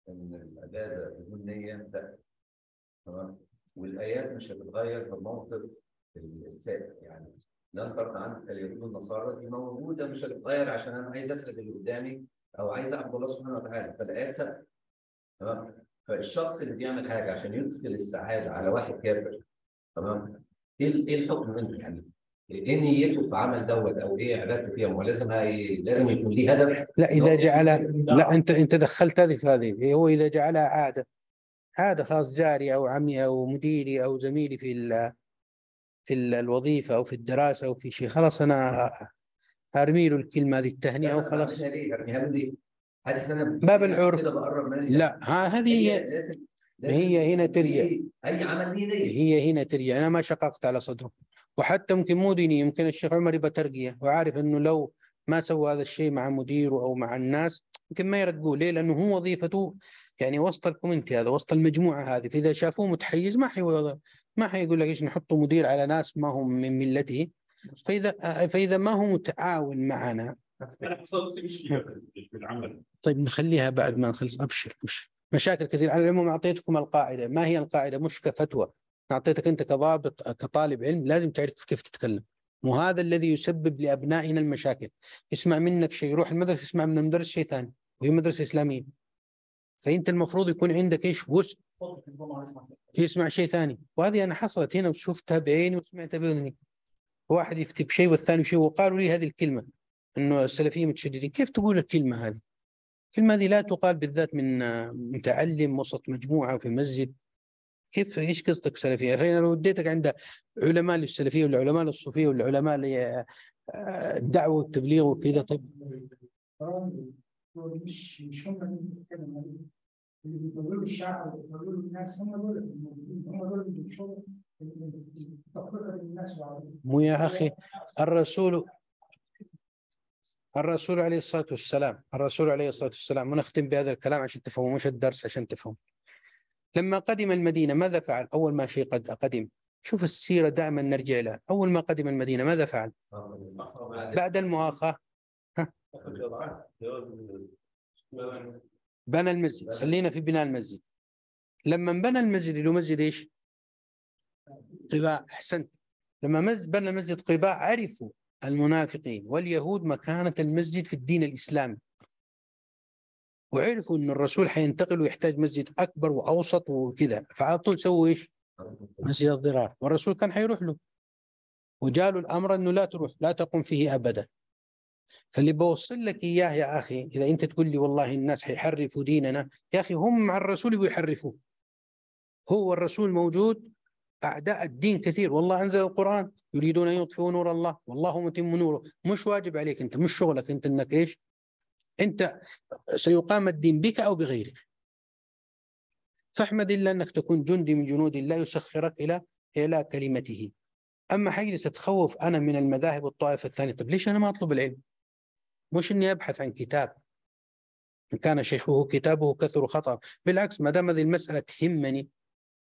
ان العباده بدون نيه تمام والايات مش هتتغير في موقف الانسان يعني لا فرق عن اليهود النصارى دي موجوده مش هتتغير عشان انا عايز اسرق اللي قدامي او عايز اعبد الله سبحانه وتعالى فالايات سبعه تمام فالشخص اللي بيعمل حاجه عشان يدخل السعاده على واحد كافر تمام ايه ايه الحكم منه يعني؟ ايه نيته في عمل دوت او ايه عبادته فيها؟ ما لازم هي... لازم يكون ليه هدف لا اذا جعلها لا نعم. انت انت دخلت هذه في هذه هو اذا جعلها عاده عاده خاص جاري او عمي او مديري او زميلي في ال... في الوظيفه او في الدراسه او في شيء خلاص انا ارمي له الكلمه هذه التهنئه وخلاص باب العرف لا ها هذه هي هي هنا تريا اي عمل هي هنا تريا انا ما شققت على صدره وحتى يمكن مو ديني يمكن الشيخ عمر يبقى ترقيه وعارف انه لو ما سوى هذا الشيء مع مديره او مع الناس يمكن ما يرقوه ليه؟ لانه هو وظيفته يعني وسط الكومنتي هذا وسط المجموعه هذه فاذا شافوه متحيز ما حي ما حيقول لك ايش نحطه مدير على ناس ما هم من ملته فاذا فاذا ما هو متعاون معنا انا حصلت مشكله في العمل طيب نخليها بعد ما نخلص ابشر ابشر مشاكل كثير على العموم اعطيتكم القاعده ما هي القاعده مش كفتوى اعطيتك انت كضابط كطالب علم لازم تعرف كيف تتكلم وهذا الذي يسبب لابنائنا المشاكل يسمع منك شيء يروح المدرسه يسمع من المدرس شيء ثاني وهي مدرسه اسلاميه فانت المفروض يكون عندك ايش وسع يسمع شيء ثاني وهذه انا حصلت هنا وشفتها بعيني وسمعتها باذني واحد يفتي بشيء والثاني شيء وقالوا لي هذه الكلمه انه السلفيه متشددين كيف تقول الكلمه هذه؟ الكلمه هذه لا تقال بالذات من متعلم وسط مجموعه في مسجد كيف ايش قصدك سلفيه؟ أنا لو وديتك عند علماء للسلفيه ولا علماء للصوفيه ولا علماء آه، والتبليغ وكذا طيب اللي بيطولوا الشعر وبيطولوا الناس هم دول هم دول اللي بيشوفوا مو يا أخي الرسول الرسول عليه الصلاة والسلام الرسول عليه الصلاة والسلام ونختم بهذا الكلام عشان تفهموا مش الدرس عشان تفهم لما قدم المدينة ماذا فعل أول ما شيء قد قدم شوف السيرة دائما نرجع لها أول ما قدم المدينة ماذا فعل بعد المؤاخاة بنى المسجد خلينا في بناء المسجد لما بنى المسجد له مسجد ايش؟ قباء أحسنت لما بنى مسجد قباء عرفوا المنافقين واليهود مكانة المسجد في الدين الإسلامي وعرفوا أن الرسول حينتقل ويحتاج مسجد أكبر وأوسط وكذا فعلى طول سووا إيش؟ مسجد الضرار والرسول كان حيروح له وجاله الأمر أنه لا تروح لا تقوم فيه أبدا فاللي بوصل لك إياه يا أخي إذا أنت تقول لي والله الناس حيحرفوا ديننا يا أخي هم مع الرسول يحرفوه هو الرسول موجود أعداء الدين كثير والله أنزل القرآن يريدون أن يطفئوا نور الله والله متم نوره مش واجب عليك أنت مش شغلك أنت أنك إيش أنت سيقام الدين بك أو بغيرك فاحمد الله أنك تكون جندي من جنود الله يسخرك إلى إلى كلمته أما حيث ستخوف أنا من المذاهب والطائفة الثانية طب ليش أنا ما أطلب العلم مش أني أبحث عن كتاب إن كان شيخه كتابه كثر خطأ بالعكس ما دام هذه المسألة تهمني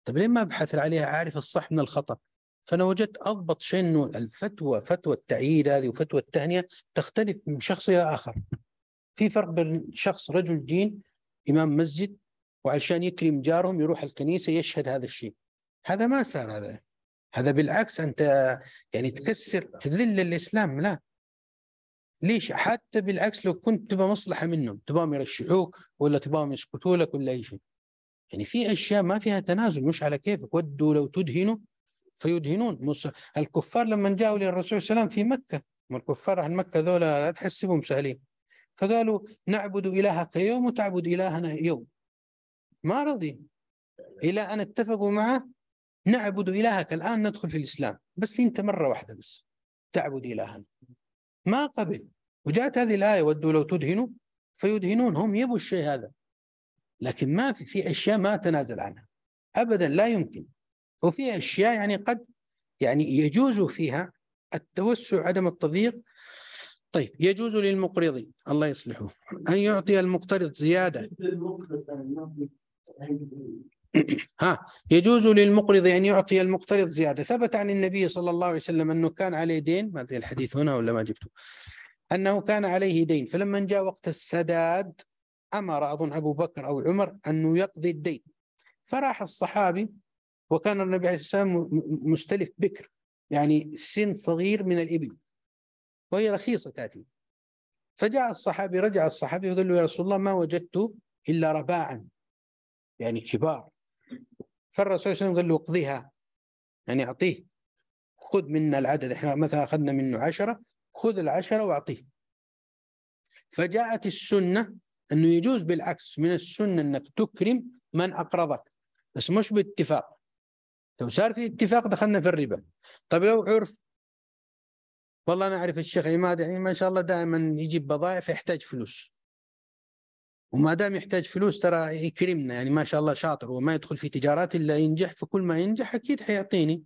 طيب ليه ما ابحث عليها عارف الصح من الخطا فانا وجدت اضبط شيء انه الفتوى فتوى التعيين هذه وفتوى التهنئه تختلف من شخص الى اخر في فرق بين شخص رجل دين امام مسجد وعشان يكرم جارهم يروح الكنيسه يشهد هذا الشيء هذا ما صار هذا هذا بالعكس انت يعني تكسر تذل الاسلام لا ليش حتى بالعكس لو كنت تبغى مصلحه منهم تبغاهم يرشحوك ولا تبغاهم يسكتوا لك ولا اي شيء يعني في اشياء ما فيها تنازل مش على كيفك ودوا لو تدهنوا فيدهنون الكفار لما جاءوا للرسول صلى الله عليه وسلم في مكه الكفار عن مكه ذولا لا تحسبهم سهلين فقالوا نعبد الهك يوم وتعبد الهنا يوم ما رضي الى ان اتفقوا معه نعبد الهك الان ندخل في الاسلام بس انت مره واحده بس تعبد الهنا ما قبل وجاءت هذه الايه ودوا لو تدهنوا فيدهنون هم يبوا الشيء هذا لكن ما في اشياء ما تنازل عنها ابدا لا يمكن وفي اشياء يعني قد يعني يجوز فيها التوسع عدم التضييق طيب يجوز للمقرض الله يصلحه ان يعطي المقترض زياده ها يجوز للمقرض ان يعطي المقترض زياده ثبت عن النبي صلى الله عليه وسلم انه كان عليه دين ما ادري الحديث هنا ولا ما جبته انه كان عليه دين فلما جاء وقت السداد امر اظن ابو بكر او عمر انه يقضي الدين فراح الصحابي وكان النبي عليه الصلاه والسلام مستلف بكر يعني سن صغير من الابل وهي رخيصه تاتي فجاء الصحابي رجع الصحابي وقال له يا رسول الله ما وجدت الا رباعا يعني كبار فالرسول صلى الله عليه وسلم قال له اقضيها يعني اعطيه خذ منا العدد احنا مثلا اخذنا منه عشره خذ العشره واعطيه فجاءت السنه أنه يجوز بالعكس من السنة أنك تكرم من أقرضك بس مش باتفاق لو صار في اتفاق دخلنا في الربا طيب لو عرف والله أنا أعرف الشيخ عماد يعني ما شاء الله دائما يجيب بضائع فيحتاج فلوس وما دام يحتاج فلوس ترى يكرمنا يعني ما شاء الله شاطر وما يدخل في تجارات إلا ينجح فكل ما ينجح أكيد حيعطيني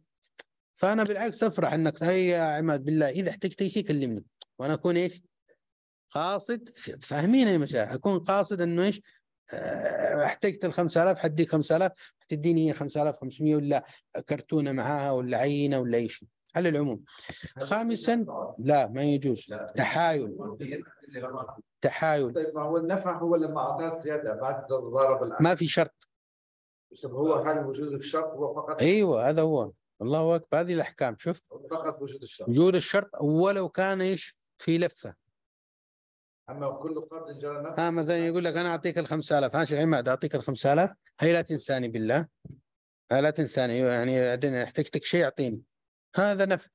فأنا بالعكس أفرح أنك هيا يا عماد بالله إذا احتجت أي شيء كلمني وأنا أكون إيش قاصد تفهمين يا مشاعر اكون قاصد انه ايش آه، احتجت ال 5000 حديك 5000 تديني هي 5500 ولا كرتونه معاها ولا عينه ولا اي شيء على العموم خامسا لا ما يجوز تحايل تحايل طيب هو النفع هو لما اعطاه زياده بعد ضرب ما في شرط هو هل وجود الشرط هو فقط ايوه هذا هو الله اكبر هذه الاحكام شفت فقط وجود الشرط وجود الشرط ولو كان ايش في لفه اما كل قرض جرى نفعا ها مثلا يقول لك انا اعطيك ال 5000 ها شيخ يعني؟ عماد اعطيك ال 5000 هي لا تنساني بالله ها لا تنساني يعني بعدين احتجتك شيء اعطيني هذا نفع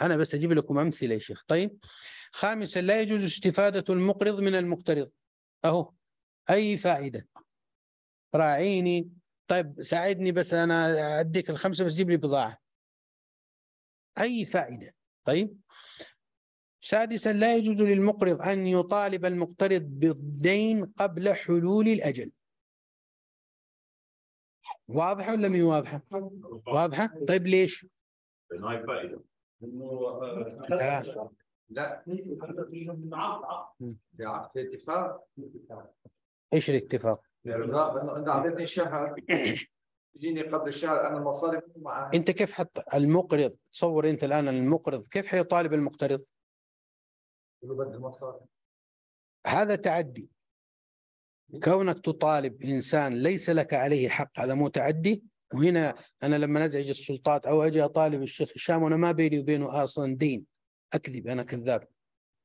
انا بس اجيب لكم امثله يا شيخ طيب خامسا لا يجوز استفاده المقرض من المقترض اهو اي فائده راعيني طيب ساعدني بس انا اديك الخمسه بس جيب لي بضاعه اي فائده طيب سادسا لا يجوز للمقرض أن يطالب المقترض بالدين قبل حلول الأجل واضحة ولا مي واضحة؟ واضحة؟ طيب ليش؟ لا ايش الاتفاق؟ انت اعطيتني شهر قبل الشهر انا المصاري انت كيف حط المقرض تصور انت الان المقرض كيف حيطالب المقترض؟ هذا تعدي كونك تطالب انسان ليس لك عليه حق هذا مو تعدي وهنا انا لما نزعج السلطات او اجي اطالب الشيخ هشام وانا ما بيني وبينه اصلا دين اكذب انا كذاب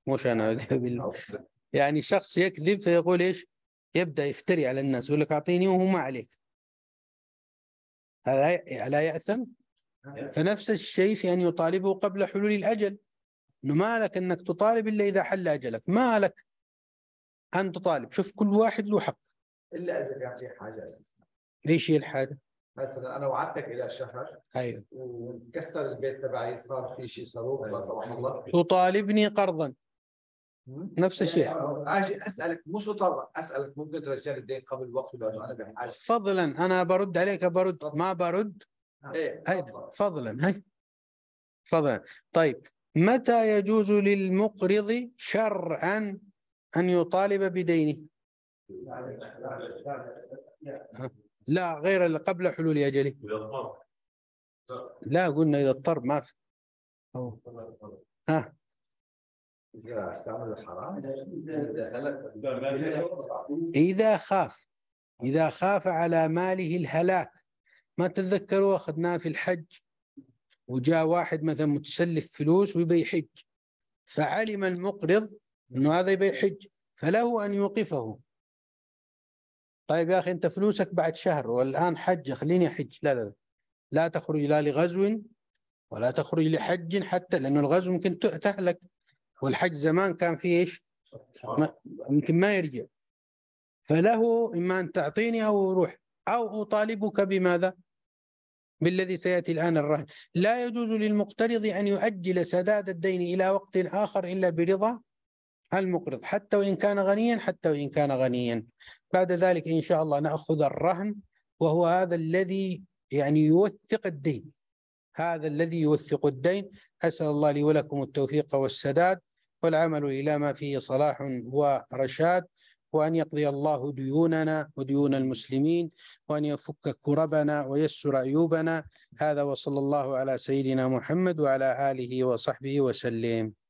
مش انا يعني شخص يكذب فيقول ايش؟ يبدا يفتري على الناس يقول لك اعطيني وهو ما عليك هذا لا ياثم فنفس الشيء في ان يطالبه قبل حلول الاجل انه ما لك انك تطالب الا اذا حل اجلك ما لك ان تطالب شوف كل واحد له حق الا اذا كان في حاجه استثناء ليش هي الحاجه؟ مثلا انا وعدتك الى شهر ايوه وانكسر البيت تبعي صار في شيء صاروخ أيوه. لا سمح الله تطالبني قرضا نفس إيه، الشيء اجي اسالك مش اطالب اسالك ممكن ترجع الدين قبل الوقت لانه انا بحاجه فضلا انا برد عليك برد ما برد ايه فضلا هي فضلا طيب متى يجوز للمقرض شرعا أن يطالب بدينه لا غير قبل حلول أجله لا قلنا إذا اضطر ما في ها إذا خاف إذا خاف على ماله الهلاك ما تتذكروا أخذناه في الحج وجاء واحد مثلا متسلف فلوس ويبي يحج فعلم المقرض انه هذا يبي يحج فله ان يوقفه طيب يا اخي انت فلوسك بعد شهر والان حج خليني احج لا لا لا تخرج لا لغزو ولا تخرج لحج حتى لانه الغزو ممكن تهلك والحج زمان كان فيه ايش؟ يمكن ما يرجع فله اما ان تعطيني او روح او اطالبك بماذا؟ بالذي سيأتي الآن الرهن لا يجوز للمقترض أن يؤجل سداد الدين إلى وقت آخر إلا برضا المقرض حتى وإن كان غنيا حتى وإن كان غنيا بعد ذلك إن شاء الله نأخذ الرهن وهو هذا الذي يعني يوثق الدين هذا الذي يوثق الدين أسأل الله لي ولكم التوفيق والسداد والعمل إلى ما فيه صلاح ورشاد وأن يقضي الله ديوننا وديون المسلمين وأن يفك كربنا ويسر عيوبنا هذا وصلى الله على سيدنا محمد وعلى آله وصحبه وسلم